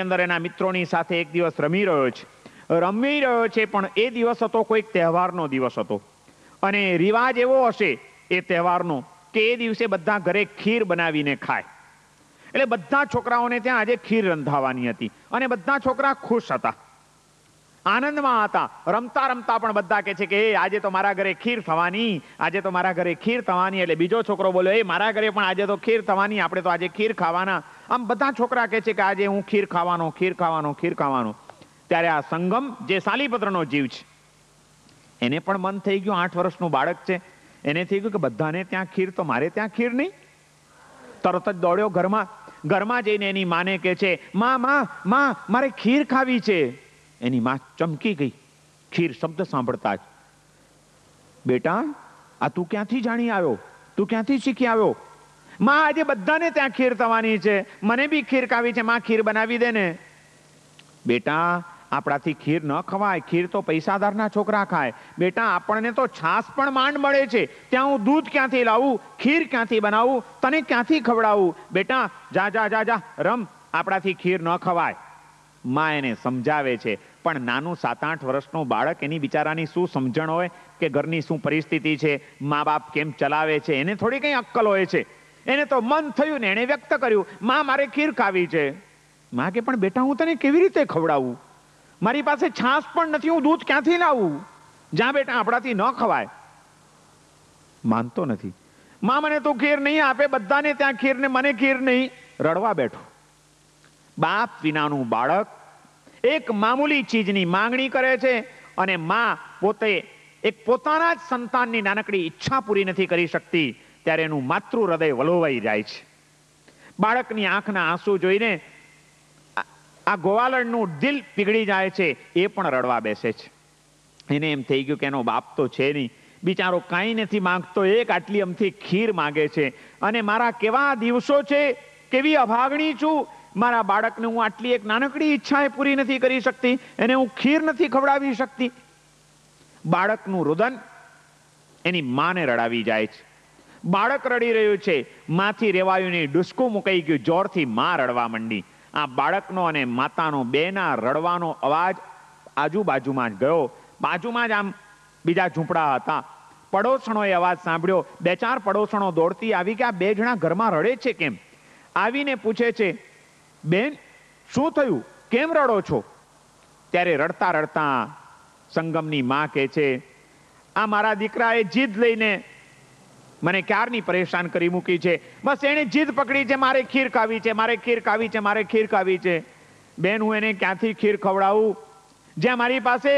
અંદર એના મિત્રોની સાથે એક દિવસ રમી રહ્યો છે રમી રહ્યો છે પણ એ દિવસ હતો કોઈક તહેવારનો દિવસ હતો અને રિવાજ એવો હશે એ તહેવારનો કે એ દિવસે બધા ઘરે ખીર બનાવીને ખાય એટલે બધા છોકરાઓને ત્યાં આજે ખીર રંધાવાની હતી અને બધા છોકરા ખુશ હતા આનંદમાં હતા રમતા રમતા પણ બધા કહે છે કે એ આજે તો મારા ઘરે ખીર થવાની આજે તો મારા ઘરે ખીર થવાની એટલે બીજો છોકરો બોલ્યો એ મારા ઘરે પણ આજે તો ખીર થવાની આપણે તો આજે ખીર ખાવાના આમ બધા છોકરા કહે છે કે આજે હું ખીર ખાવાનો ખીર ખાવાનો ખીર ખાવાનો ત્યારે આ સંગમ જે સાલીપત્રનો જીવ છે એને પણ મન થઈ ગયું આઠ વર્ષનું બાળક છે એને થઈ ગયું કે બધાને ત્યાં ખીર તો મારે ત્યાં ખીર નહીં તરત જ દોડ્યો ઘરમાં ઘરમાં જઈને એની માને કે છે મા માં માં મારે ખીર ખાવી છે એની માં ચમકી ગઈ ખીર શબ્દ સાંભળતા જ બેટા આ તું ક્યાંથી જાણી આવ્યો તું ક્યાંથી શીખી આવ્યો માં આજે બધાને ત્યાં ખીર થવાની છે મને બી ખીર કાવી છે માં ખીર બનાવી દે ને બેટા આપણાથી ખીર ન ખવાય ખીર તો પૈસાદારના છોકરા ખાય બેટા આપણને તો છાશ પણ માંડ મળે છે ત્યાં હું દૂધ ક્યાંથી લાવું ખીર ક્યાંથી બનાવું તને ક્યાંથી ખવડાવું બેટા જા જા જા જા રમ આપણાથી ખીર ન ખવાય માં એને સમજાવે છે પણ નાનું સાત આઠ વર્ષનું બાળક એની બિચારાની શું સમજણ હોય કે ઘરની શું પરિસ્થિતિ છે મા બાપ કેમ ચલાવે છે એને થોડી કંઈ અક્કલ હોય છે એને તો મન થયું ને એણે વ્યક્ત કર્યું માં મારે ખીર ખાવી છે માં કે પણ બેટા હું તને કેવી રીતે ખવડાવું મારી પાસે છાશ પણ નથી હું દૂધ ક્યાંથી લાવું જ્યાં બેટા આપણાથી ન ખવાય માનતો નથી માં મને તો ખીર નહીં આપે બધાને ત્યાં ખીર ને મને ખીર નહીં રડવા બેઠો બાપ વિનાનું બાળક એક મામૂલી ચીજની માંગણી કરે છે અને માં પોતે એક પોતાના જ સંતાનની નાનકડી ઈચ્છા પૂરી નથી કરી શકતી ત્યારે એનું માતૃ હૃદય વલોવાઈ જાય છે બાળકની આંખના આંસુ જોઈને આ ગોવાલણનું દિલ પીગળી જાય છે એ પણ રડવા બેસે છે એને એમ થઈ ગયું કે એનો બાપ તો છે નહીં બિચારો કાંઈ નથી માંગતો એક આટલી અમથી ખીર માગે છે અને મારા કેવા દિવસો છે કેવી અભાગણી છું મારા બાળકને હું આટલી એક નાનકડી ઈચ્છાએ પૂરી નથી કરી શકતી એને હું ખીર નથી ખવડાવી શકતી બાળકનું રુદન એની માને રડાવી જાય છે બાળક રડી રહ્યું છે માથી રેવાયું નહીં ડુસકું મુકાઈ ગયું જોરથી માં રડવા માંડી આ બાળકનો અને માતાનો બેના રડવાનો અવાજ આજુબાજુમાં જ ગયો બાજુમાં જ આમ બીજા ઝૂંપડા હતા પડોસણોએ અવાજ સાંભળ્યો બે ચાર પડોસણો દોડતી આવી કે આ બે જણા ઘરમાં રડે છે કેમ આવીને પૂછે છે બેન શું થયું કેમ રડો છો ત્યારે રડતા રડતા સંગમની મા કહે છે આ મારા દીકરાએ જીદ લઈને મને ક્યારની પરેશાન કરી મૂકી છે બસ એણે જીદ પકડી છે મારે ખીર કાવી છે મારે ખીર કાવી છે મારે ખીર કાવી છે બેન હું એને ક્યાંથી ખીર ખવડાવું જ્યાં મારી પાસે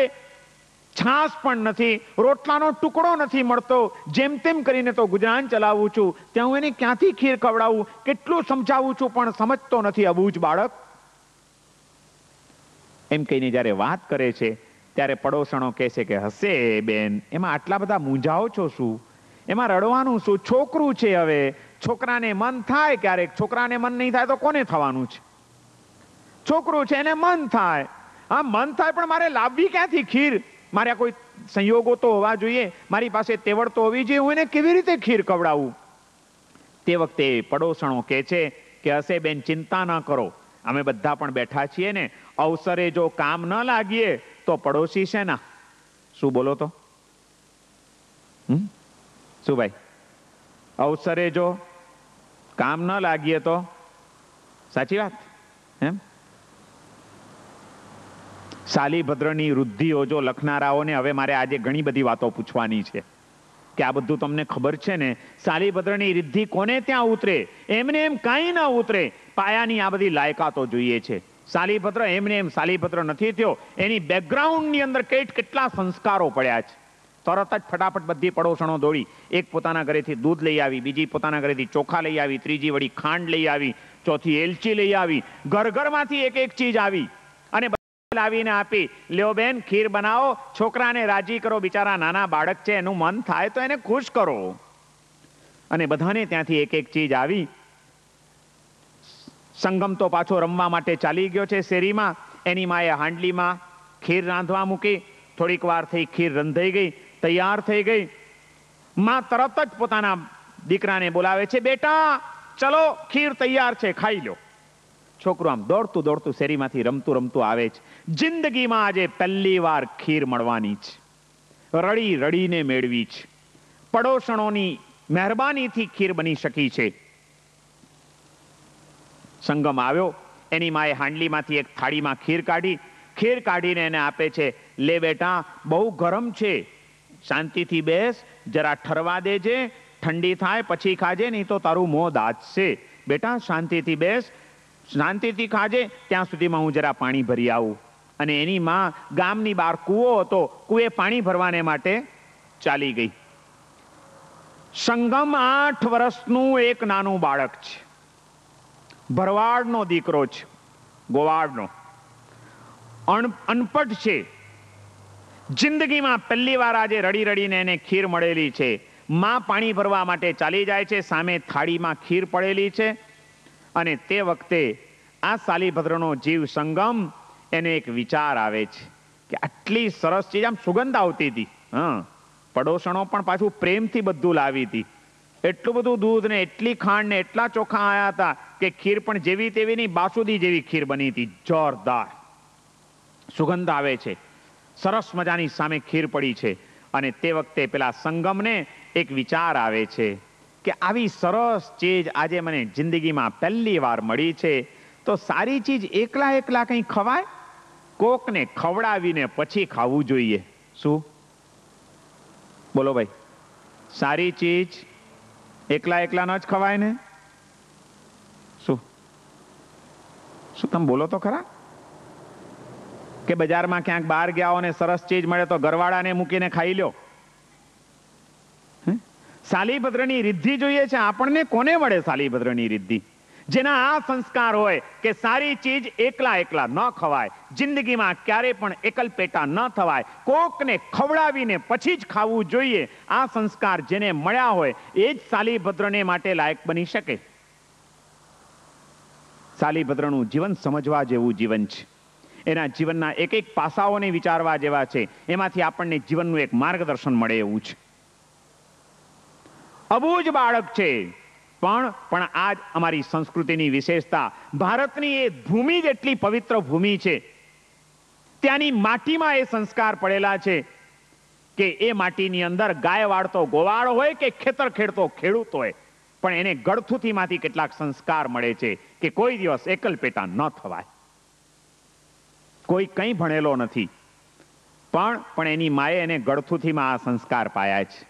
છાશ પણ નથી રોટલાનો ટુકડો નથી મળતો જેમ તેમ કરીને તો ગુજરાન ચલાવું છું ત્યાં હું એને ક્યાંથી ખીર ખવડાવું કેટલું સમજાવું છું પણ સમજતો નથી અબૂજ બાળક એમ કહીને જ્યારે વાત કરે છે ત્યારે પડોસણો કહેશે કે હશે બેન એમાં આટલા બધા મૂંઝાઓ છો શું એમાં રડવાનું શું છોકરું છે હવે છોકરાને મન થાય ક્યારેક છોકરાને મન નહીં થાય તો કોને થવાનું છે છોકરું છે એને મન થાય હા મન થાય પણ મારે લાવવી ક્યાંથી ખીર મારે કોઈ સંયોગો તો હોવા જોઈએ મારી પાસે તેવડ તો હોવી જોઈએ હું એને કેવી રીતે ખીર ખવડાવું તે વખતે પડોસણો કહે છે કે હશે બેન ચિંતા ન કરો અમે બધા પણ બેઠા છીએ ને અવસરે જો કામ ન લાગીએ તો પડોશી છે ના શું બોલો તો શું ભાઈ અવસરે જો કામ ન લાગીએ તો સાચી વાત એમ શાલીભદ્રની વૃદ્ધિઓ જો લખનારાઓને હવે મારે આજે ઘણી બધી વાતો પૂછવાની છે કે આ બધું તમને ખબર છે ને શાલીભદ્રની રિદ્ધિ કોને ત્યાં ઉતરે એમને એમ કાંઈ ન ઉતરે પાયાની આ બધી લાયકાતો જોઈએ છે શાલીભદ્ર એમને એમ શાલીભદ્ર નથી થયો એની બેકગ્રાઉન્ડની અંદર કેટ કેટલા સંસ્કારો પડ્યા છે તરત જ ફટાફટ બધી પડોશણો દોડી એક પોતાના ઘરેથી દૂધ લઈ આવી બીજી પોતાના ઘરેથી ચોખા લઈ આવી ત્રીજી વળી ખાંડ લઈ આવી ચોથી એલચી લઈ આવી ઘર ઘરમાંથી એક એક ચીજ આવી લાવીને આપી લ્યો બેન ખીર બનાવો છોકરાને રાજી કરો બિચારા નાના બાળક છે એનું મન થાય તો એને ખુશ કરો અને બધાને ત્યાંથી એક એક ચીજ આવી સંગમ તો પાછો રમવા માટે ચાલી ગયો છે શેરીમાં એની માએ હાંડલીમાં ખીર રાંધવા મૂકી થોડીક વાર થઈ ખીર રંધાઈ ગઈ તૈયાર થઈ ગઈ માં તરત જ પોતાના દીકરાને બોલાવે છે બેટા ચલો ખીર તૈયાર છે ખાઈ લો છોકરો આમ દોડતું દોડતું શેરીમાંથી રમતું રમતું આવે છે જિંદગીમાં આજે પહેલી વાર ખીર મળવાની છે રડી રડીને મેળવી છે પડોશણોની મહેરબાનીથી ખીર બની શકી છે સંગમ આવ્યો એની માએ હાંડલીમાંથી એક થાળીમાં ખીર કાઢી ખીર કાઢીને એને આપે છે લે બેટા બહુ ગરમ છે શાંતિથી બેસ જરા ઠરવા દેજે ઠંડી થાય પછી ખાજે નહીં તો તારું મોં દાજશે બેટા શાંતિથી બેસ શાંતિથી ખાજે ત્યાં સુધીમાં હું જરા પાણી ભરી આવું અને એની માં ગામની બહાર કૂવો હતો કૂએ પાણી ભરવાને માટે ચાલી ગઈ સંગમ આઠ વર્ષનું એક નાનું બાળક છે ભરવાડનો દીકરો છે ગોવાડનો અનપટ છે જિંદગીમાં પહેલી વાર આજે રડી રડીને એને ખીર મળેલી છે માં પાણી ભરવા માટે ચાલી જાય છે સામે થાળીમાં ખીર પડેલી છે અને તે વખતે આ સાલીભદ્રનો જીવ સંગમ એને એક વિચાર આવે છે કે આટલી સરસ ચીજ આમ સુગંધ આવતી હતી હા પડોશણો પણ પાછું પ્રેમથી બધું લાવી હતી એટલું બધું દૂધ ને એટલી ખાંડ ને એટલા ચોખા આવ્યા હતા કે ખીર પણ જેવી તેવી નહીં બાસુદી જેવી ખીર બની હતી જોરદાર સુગંધ આવે છે સરસ મજાની સામે ખીર પડી છે અને તે વખતે પેલા સંગમને એક વિચાર આવે છે કે આવી સરસ ચીજ આજે મને જિંદગીમાં પહેલી વાર મળી છે તો સારી ચીજ એકલા એકલા કંઈ ખવાય કોકને ખવડાવીને પછી ખાવું જોઈએ શું બોલો ભાઈ સારી ચીજ એકલા એકલા ન જ ખવાય ને શું શું તમે બોલો તો ખરા કે બજારમાં ક્યાંક બહાર ગયા હો ને સરસ ચીજ મળે તો ઘરવાળાને મૂકીને ખાઈ લ્યો સાલીભદ્રની રિદ્ધિ જોઈએ છે આપણને કોને મળે સાલીભદ્રની રિદ્ધિ જેના આ સંસ્કાર હોય કે સારી ચીજ એકલા એકલા ન ખવાય જિંદગીમાં ક્યારે પણ એકલ પેટા ન થવાય કોકને ખવડાવીને પછી જ ખાવું જોઈએ આ સંસ્કાર જેને મળ્યા હોય એ જ શાલીભદ્રને માટે લાયક બની શકે શાલીભદ્રનું જીવન સમજવા જેવું જીવન છે એના જીવનના એક એક પાસાઓને વિચારવા જેવા છે એમાંથી આપણને જીવનનું એક માર્ગદર્શન મળે એવું છે અબૂજ બાળક છે પણ પણ આ અમારી સંસ્કૃતિની વિશેષતા ભારતની એ ભૂમિ જેટલી પવિત્ર ભૂમિ છે ત્યાંની માટીમાં એ સંસ્કાર પડેલા છે કે એ માટીની અંદર ગાય વાળતો ગોવાળ હોય કે ખેતર ખેડતો ખેડૂત હોય પણ એને ગળથુથીમાંથી કેટલાક સંસ્કાર મળે છે કે કોઈ દિવસ એકલપેટા ન થવાય કોઈ કંઈ ભણેલો નથી પણ પણ એની માએ એને ગળથુથીમાં આ સંસ્કાર પાયા છે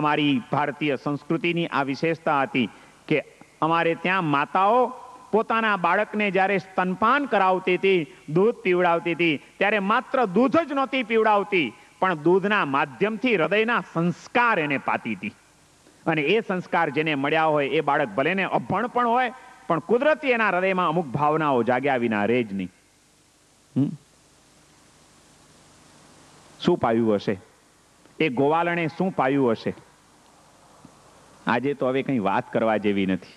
અમારી ભારતીય સંસ્કૃતિની આ વિશેષતા હતી કે અમારે ત્યાં માતાઓ પોતાના બાળકને જ્યારે સ્તનપાન કરાવતી હતી દૂધ પીવડાવતી હતી ત્યારે માત્ર દૂધ જ નહોતી પીવડાવતી પણ દૂધના માધ્યમથી હૃદયના સંસ્કાર એને પાતી હતી અને એ સંસ્કાર જેને મળ્યા હોય એ બાળક ભલે ને અભણ પણ હોય પણ કુદરતી એના હૃદયમાં અમુક ભાવનાઓ જાગ્યા વિના રહે જ નહીં શું પાયું હશે એ ગોવાલણે શું પાયું હશે આજે તો હવે કંઈ વાત કરવા જેવી નથી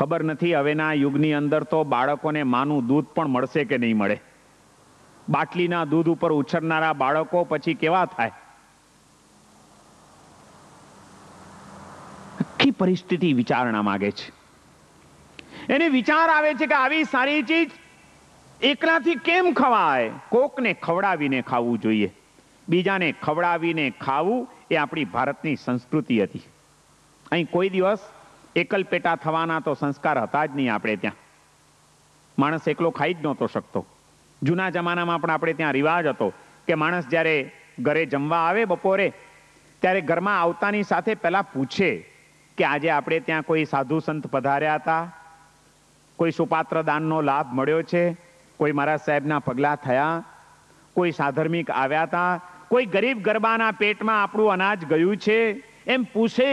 ખબર નથી હવેના યુગની અંદર તો બાળકોને માનું દૂધ પણ મળશે કે નહીં મળે બાટલીના દૂધ ઉપર ઉછરનારા બાળકો પછી કેવા થાય આખી પરિસ્થિતિ વિચારણા માગે છે એને વિચાર આવે છે કે આવી સારી ચીજ એકલાથી કેમ ખવાય કોકને ખવડાવીને ખાવું જોઈએ બીજાને ખવડાવીને ખાવું એ આપણી ભારતની સંસ્કૃતિ હતી અહીં કોઈ દિવસ એકલ પેટા થવાના તો સંસ્કાર હતા જ નહીં આપણે ત્યાં માણસ એકલો ખાઈ જ નહોતો શકતો જૂના જમાનામાં પણ આપણે ત્યાં રિવાજ હતો કે માણસ જ્યારે ઘરે જમવા આવે બપોરે ત્યારે ઘરમાં આવતાની સાથે પહેલાં પૂછે કે આજે આપણે ત્યાં કોઈ સાધુ સંત પધાર્યા હતા કોઈ સુપાત્ર દાનનો લાભ મળ્યો છે કોઈ મારા સાહેબના પગલાં થયા કોઈ સાધર્મિક આવ્યા હતા કોઈ ગરીબ ગરબાના પેટમાં આપણું અનાજ ગયું છે એમ પૂછે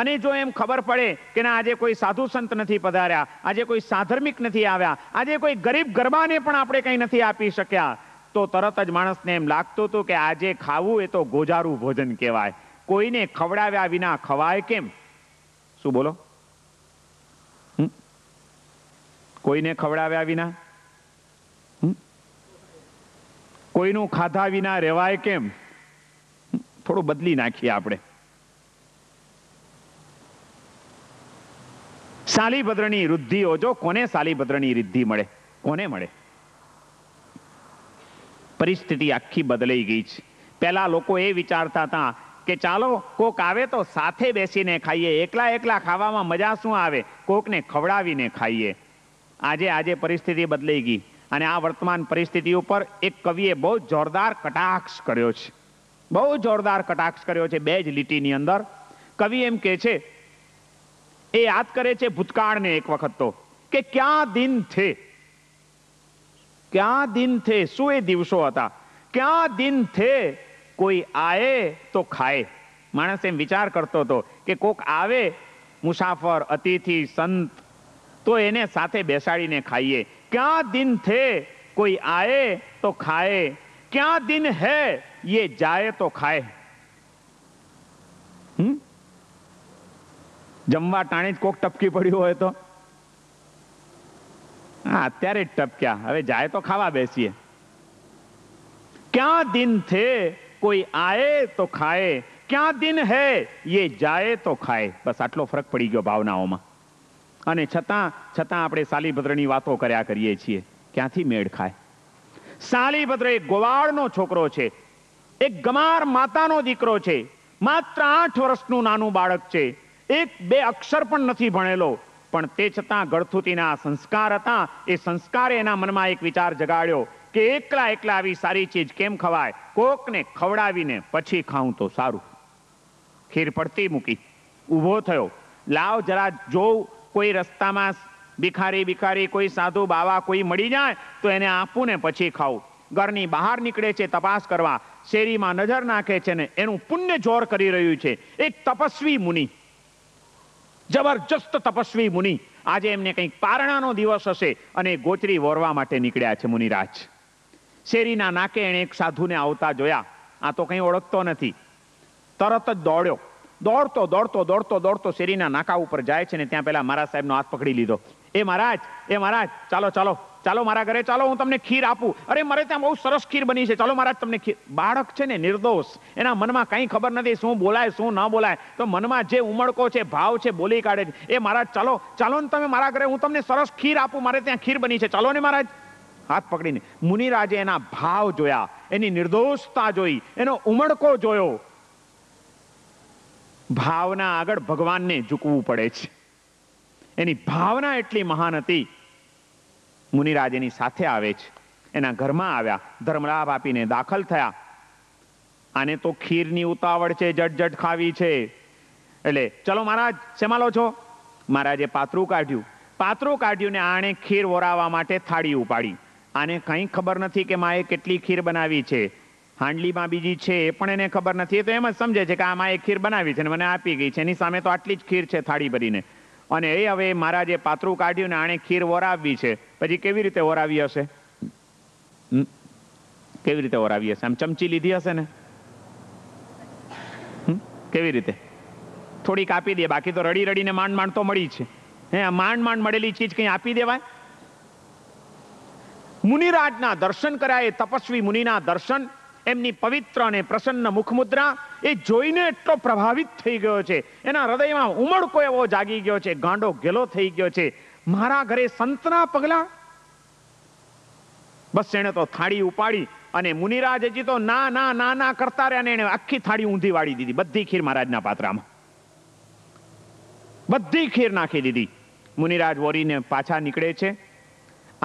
અને જો એમ ખબર પડે કે ના આજે કોઈ સાધુ સંત નથી પધાર્યા આજે કોઈ સાધર્મિક નથી આવ્યા આજે કોઈ ગરીબ ગરબાને પણ આપણે કંઈ નથી આપી શક્યા તો તરત જ માણસને એમ લાગતું હતું કે આજે ખાવું એ તો ગોજારું ભોજન કહેવાય કોઈને ખવડાવ્યા વિના ખવાય કેમ શું બોલો કોઈને ખવડાવ્યા વિના કોઈનું ખાધા વિના રહેવાય કેમ થોડું બદલી નાખીએ આપણે શાલીભદ્રની વૃદ્ધિ ઓજો કોને શાલીભદ્રની રિદ્ધિ મળે કોને મળે પરિસ્થિતિ આખી બદલાઈ ગઈ છે પહેલા લોકો એ વિચારતા હતા કે ચાલો કોક આવે તો સાથે બેસીને ખાઈએ એકલા એકલા ખાવામાં મજા શું આવે કોકને ખવડાવીને ખાઈએ આજે આજે પરિસ્થિતિ બદલાઈ ગઈ અને આ વર્તમાન પરિસ્થિતિ ઉપર એક કવિએ બહુ જોરદાર કટાક્ષ કર્યો છે બહુ જોરદાર કટાક્ષ કર્યો છે બે જ લીટીની અંદર કવિ એમ કહે છે એ યાદ કરે છે ભૂતકાળને એક વખત તો કે ક્યાં દિન થે ક્યાં દિન થે શું એ દિવસો હતા ક્યાં દિન થે કોઈ આવે તો ખાય માણસ એમ વિચાર કરતો હતો કે કોક આવે મુસાફર અતિથિ સંત તો એને સાથે બેસાડીને ખાઈએ क्या दिन थे कोई आए तो खाए क्या दिन है ये जाए तो खाए જમવા ટાણે કોક ટપકી પડ્યું હોય તો હા અત્યારે ટપક્યા હવે જાય તો ખાવા બેસીએ ક્યાં દિન થે કોઈ આયે તો ખાય ક્યાં દિન હે યે જાય તો ખાય બસ આટલો ફરક પડી ગયો ભાવનાઓમાં અને છતાં છતાં આપણે સાલીભદ્રની વાતો કર્યા કરીએ છીએ ક્યાંથી મેળ ખાય સાલીભદ્ર એક ગોવાળનો છોકરો છે એક ગમાર માતાનો દીકરો છે માત્ર આઠ વર્ષનું નાનું બાળક છે એક બે અક્ષર પણ નથી ભણેલો પણ તે છતાં ગળથુતીના સંસ્કાર હતા એ સંસ્કારે એના મનમાં એક વિચાર જગાડ્યો કે એકલા એકલા આવી સારી ચીજ કેમ ખવાય કોકને ખવડાવીને પછી ખાઉં તો સારું ખીર પડતી મૂકી ઊભો થયો લાવ જરા જોઉં કોઈ રસ્તામાં ભિખારી ભિખારી કોઈ સાધુ બાવા કોઈ મળી જાય તો એને આપું ને પછી ખાવું ઘરની બહાર નીકળે છે તપાસ કરવા શેરીમાં નજર નાખે છે ને એનું પુણ્ય જોર કરી રહ્યું છે એક તપસ્વી મુનિ જબરજસ્ત તપસ્વી મુનિ આજે એમને કંઈક પારણાનો દિવસ હશે અને ગોચરી વોરવા માટે નીકળ્યા છે મુનિરાજ શેરીના નાકે એણે એક સાધુને આવતા જોયા આ તો કંઈ ઓળખતો નથી તરત જ દોડ્યો દોડતો દોડતો દોડતો દોડતો શેરીના નાકા ઉપર જાય છે ને ત્યાં પહેલાં મહારાજ સાહેબનો હાથ પકડી લીધો એ મહારાજ એ મહારાજ ચાલો ચાલો ચાલો મારા ઘરે ચાલો હું તમને ખીર આપું અરે મારે ત્યાં બહુ સરસ ખીર બની છે ચાલો મહારાજ તમને ખીર બાળક છે ને નિર્દોષ એના મનમાં કંઈ ખબર નથી શું બોલાય શું ન બોલાય તો મનમાં જે ઉમળકો છે ભાવ છે બોલી કાઢે છે એ મહારાજ ચાલો ચાલો ને તમે મારા ઘરે હું તમને સરસ ખીર આપું મારે ત્યાં ખીર બની છે ચાલો ને મહારાજ હાથ પકડીને મુનિરાજે એના ભાવ જોયા એની નિર્દોષતા જોઈ એનો ઉમળકો જોયો ભાવના આગળ ભગવાનને ઝૂકવું પડે છે એની ભાવના એટલી મહાન હતી મુનિરાજ એની સાથે આવે છે એના ઘરમાં આવ્યા ધર્મલાભ આપીને દાખલ થયા આને તો ખીરની ઉતાવળ છે જટ ખાવી છે એટલે ચલો મહારાજ શેમાં લો છો મહારાજે પાત્રું કાઢ્યું પાત્રું કાઢ્યું ને આણે ખીર વોરાવા માટે થાળી ઉપાડી આને કંઈ ખબર નથી કે માએ કેટલી ખીર બનાવી છે હાંડલીમાં બીજી છે એ પણ એને ખબર નથી તો એમ જ સમજે છે કે આમાં એ ખીર બનાવી છે ને મને આપી ગઈ છે એની સામે તો આટલી જ ખીર છે થાળી ભરીને અને એ હવે મારા જે પાત્રું કાઢ્યું ને આણે ખીર વરાવવી છે પછી કેવી રીતે વરાવી હશે કેવી રીતે વરાવી હશે આમ ચમચી લીધી હશે ને કેવી રીતે થોડીક આપી દે બાકી તો રડી રડીને માંડ માંડ તો મળી છે હે માંડ માંડ મળેલી ચીજ કઈ આપી દેવાય મુનિરાજના દર્શન કરાય તપસ્વી મુનિના દર્શન એમની પવિત્ર અને પ્રસન્ન મુખમુદ્રા એ જોઈને એટલો પ્રભાવિત થઈ ગયો છે એના હૃદયમાં ઉમળકો એવો જાગી ગયો છે ગાંડો ગેલો થઈ ગયો છે મારા ઘરે સંતના પગલા બસ એણે તો થાળી ઉપાડી અને મુનિરાજ હજી તો ના ના ના ના કરતા રહ્યા અને એને આખી થાળી ઊંધી વાળી દીધી બધી ખીર મહારાજના પાત્રામાં બધી ખીર નાખી દીધી મુનિરાજ વોરીને પાછા નીકળે છે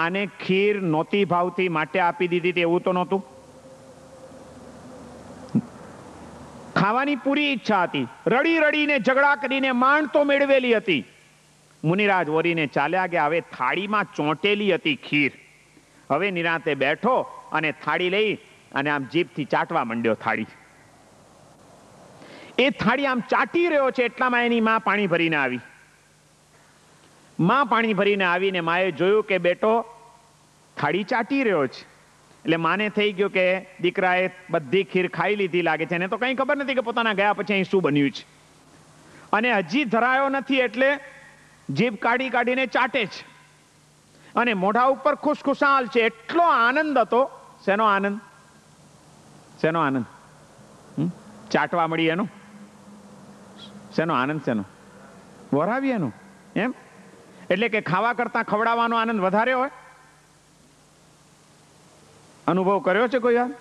આને ખીર નહોતી ભાવતી માટે આપી દીધી તેવું તો નહોતું ખાવાની પૂરી ઈચ્છા હતી રડી રડીને ઝઘડા કરીને માણ તો મેળવેલી હતી મુનિરાજ વરીને ચાલ્યા ગયા હવે થાળીમાં ચોંટેલી હતી ખીર હવે નિરાંતે બેઠો અને થાળી લઈ અને આમ જીભથી ચાટવા માંડ્યો થાળી એ થાળી આમ ચાટી રહ્યો છે એટલામાં એની માં પાણી ભરીને આવી માં પાણી ભરીને આવીને માએ જોયું કે બેટો થાળી ચાટી રહ્યો છે એટલે માને થઈ ગયું કે દીકરાએ બધી ખીર ખાઈ લીધી લાગે છે એને તો કઈ ખબર નથી કે પોતાના ગયા પછી અહીં શું બન્યું છે અને હજી ધરાયો નથી એટલે જીભ કાઢી કાઢીને ચાટે છે અને મોઢા ઉપર ખુશખુશાલ છે એટલો આનંદ હતો શેનો આનંદ શેનો આનંદ ચાટવા મળી એનો શેનો આનંદ શેનો વરાવી એનો એમ એટલે કે ખાવા કરતા ખવડાવવાનો આનંદ વધારે હોય અનુભવ કર્યો છે કોઈ વાર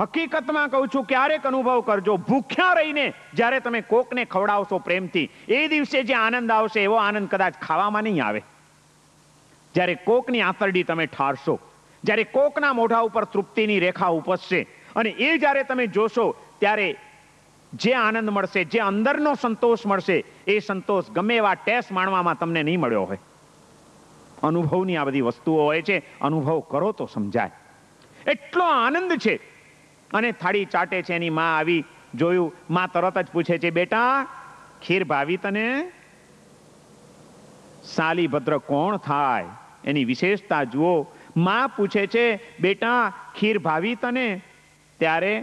હકીકતમાં કહું છું ક્યારેક અનુભવ કરજો ભૂખ્યા રહીને જ્યારે તમે કોકને ખવડાવશો પ્રેમથી એ દિવસે જે આનંદ આવશે એવો આનંદ કદાચ ખાવામાં નહીં આવે જ્યારે કોકની આંતરડી તમે ઠારશો જ્યારે કોકના મોઢા ઉપર તૃપ્તિની રેખા ઉપસશે અને એ જ્યારે તમે જોશો ત્યારે જે આનંદ મળશે જે અંદરનો સંતોષ મળશે એ સંતોષ ગમે એવા ટેસ્ટ માણવામાં તમને નહીં મળ્યો હોય અનુભવની આ બધી વસ્તુઓ હોય છે અનુભવ કરો તો સમજાય એટલો આનંદ છે અને થાળી ચાટે છે એની માં આવી જોયું માં તરત જ પૂછે છે બેટા ખીર ભાવી તને શાલીભદ્ર કોણ થાય એની વિશેષતા જુઓ માં પૂછે છે બેટા ખીર ભાવી તને ત્યારે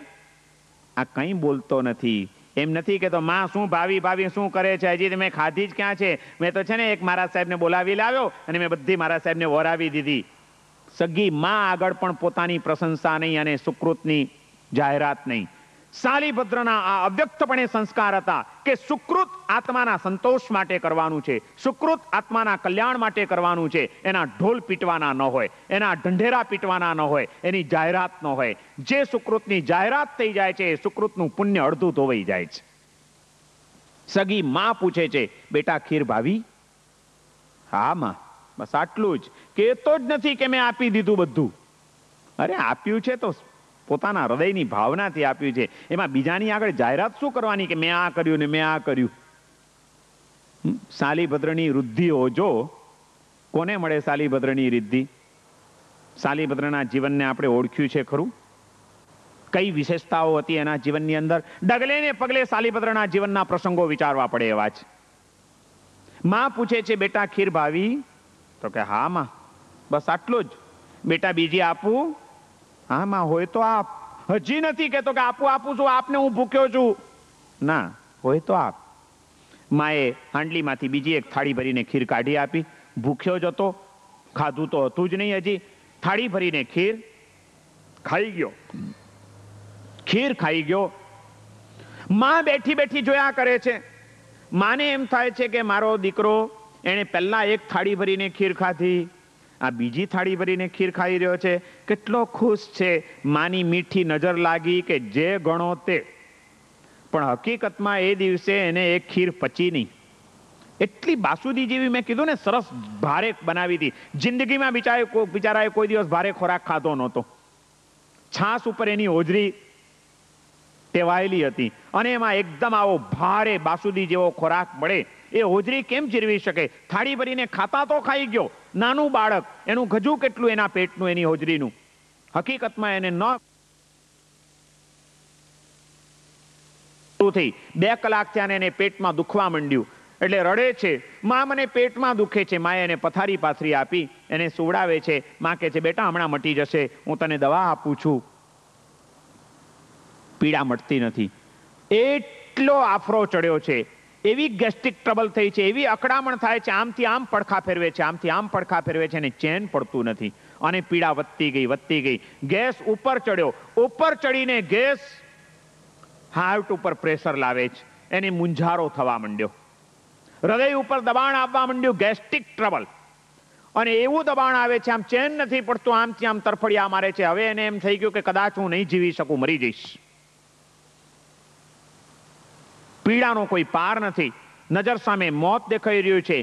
આ કંઈ બોલતો નથી એમ નથી કે તો માં શું ભાવી ભાવી શું કરે છે હજી મેં ખાધી જ ક્યાં છે મેં તો છે ને એક મારા સાહેબને બોલાવી લાવ્યો અને મેં બધી મારા સાહેબને વોરાવી દીધી સગી માં આગળ પણ પોતાની પ્રશંસા નહીં અને સુકૃતની જાહેરાત નહીં શાલીભદ્રના આ અવ્યક્તપણે સંસ્કાર હતા કે સુકૃત આત્માના સંતોષ માટે કરવાનું છે સુકૃત આત્માના કલ્યાણ માટે કરવાનું છે એના ઢોલ પીટવાના ન હોય એના ઢંઢેરા પીટવાના ન હોય એની જાહેરાત ન હોય જે સુકૃતની જાહેરાત થઈ જાય છે એ સુકૃતનું પુણ્ય અડધું ધોવાઈ જાય છે સગી માં પૂછે છે બેટા ખીર ભાવી હા માં બસ આટલું જ કે જ નથી કે મેં આપી દીધું બધું અરે આપ્યું છે તો પોતાના હૃદયની ભાવનાથી આપ્યું છે એમાં બીજાની આગળ જાહેરાત શું કરવાની કે મેં આ કર્યું ને મેં આ કર્યું સાલીભદ્રની વૃદ્ધિ ઓજો કોને મળે સાલીભદ્રની રિદ્ધિ સાલીભદ્રના જીવનને આપણે ઓળખ્યું છે ખરું કઈ વિશેષતાઓ હતી એના જીવનની અંદર ડગલે ને પગલે સાલીભદ્રના જીવનના પ્રસંગો વિચારવા પડે એવા જ માં પૂછે છે બેટા ખીર ભાવી તો કે હા માં બસ આટલો જ બેટા બીજી આપું આમાં હોય તો આપ હજી નથી કેતો કે આપું આપું છું આપને હું ભૂખ્યો છું ના હોય તો આપ માએ હાંડલીમાંથી બીજી એક થાળી ભરીને ખીર કાઢી આપી ભૂખ્યો જ હતો ખાધું તો હતું જ નહીં હજી થાળી ભરીને ખીર ખાઈ ગયો ખીર ખાઈ ગયો માં બેઠી બેઠી જોયા કરે છે માને એમ થાય છે કે મારો દીકરો એણે પહેલા એક થાળી ભરીને ખીર ખાધી આ બીજી થાળી ભરીને ખીર ખાઈ રહ્યો છે કેટલો ખુશ છે માની મીઠી નજર લાગી કે જે ગણો તે પણ હકીકતમાં એ દિવસે એને એ ખીર પચી નહીં એટલી બાસુદી જેવી મેં કીધું ને સરસ ભારે બનાવી હતી જિંદગીમાં બિચારે બિચારાએ કોઈ દિવસ ભારે ખોરાક ખાધો નહોતો છાસ ઉપર એની હોજરી ટેવાયેલી હતી અને એમાં એકદમ આવો ભારે બાસુદી જેવો ખોરાક મળે એ હોજરી કેમ જીરવી શકે થાળી ભરીને ખાતા તો ખાઈ ગયો નાનું બાળક એનું ગજુ કેટલું એના પેટનું એની હોજરીનું હકીકતમાં એને ન થઈ બે કલાક ત્યાં એને પેટમાં દુખવા માંડ્યું એટલે રડે છે મા મને પેટમાં દુખે છે માએ એને પથારી પાથરી આપી એને સુવડાવે છે મા કે છે બેટા હમણાં મટી જશે હું તને દવા આપું છું પીડા મટતી નથી એટલો આફરો ચડ્યો છે એવી ગેસ્ટિક ટ્રબલ થઈ છે એવી અકડામણ થાય છે આમથી આમ પડખા ફેરવે છે આમથી આમ પડખા ફેરવે છે અને ચેન પડતું નથી અને પીડા વધતી ગઈ વધતી ગઈ ગેસ ઉપર ચડ્યો ઉપર ચડીને ગેસ હાર્ટ ઉપર પ્રેશર લાવે છે એને મુંઝારો થવા માંડ્યો હૃદય ઉપર દબાણ આપવા માંડ્યું ગેસ્ટિક ટ્રબલ અને એવું દબાણ આવે છે આમ ચેન નથી પડતું આમથી આમ તરફડિયા મારે છે હવે એને એમ થઈ ગયું કે કદાચ હું નહીં જીવી શકું મરી જઈશ પીડાનો કોઈ પાર નથી નજર સામે મોત દેખાઈ રહ્યું છે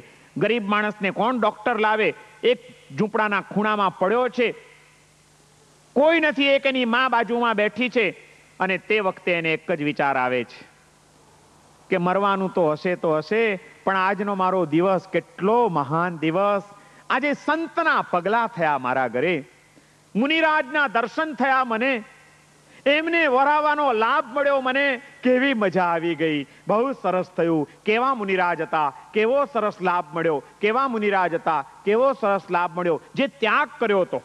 ગરીબ માણસને કોણ ડોક્ટર લાવે એક ઝૂંપડાના ખૂણામાં પડ્યો છે કોઈ નથી એક એની મા બાજુમાં બેઠી છે અને તે વખતે એને એક જ વિચાર આવે છે કે મરવાનું તો હશે તો હશે પણ આજનો મારો દિવસ કેટલો મહાન દિવસ આજે સંતના પગલા થયા મારા ઘરે મુનિરાજના દર્શન થયા મને એમને વરાવાનો લાભ મળ્યો મને કેવી મજા આવી ગઈ બહુ સરસ થયું કેવા મુનિરાજ હતા કેવો સરસ લાભ મળ્યો કેવા મુનિરાજ હતા કેવો સરસ લાભ મળ્યો જે ત્યાગ કર્યો હતો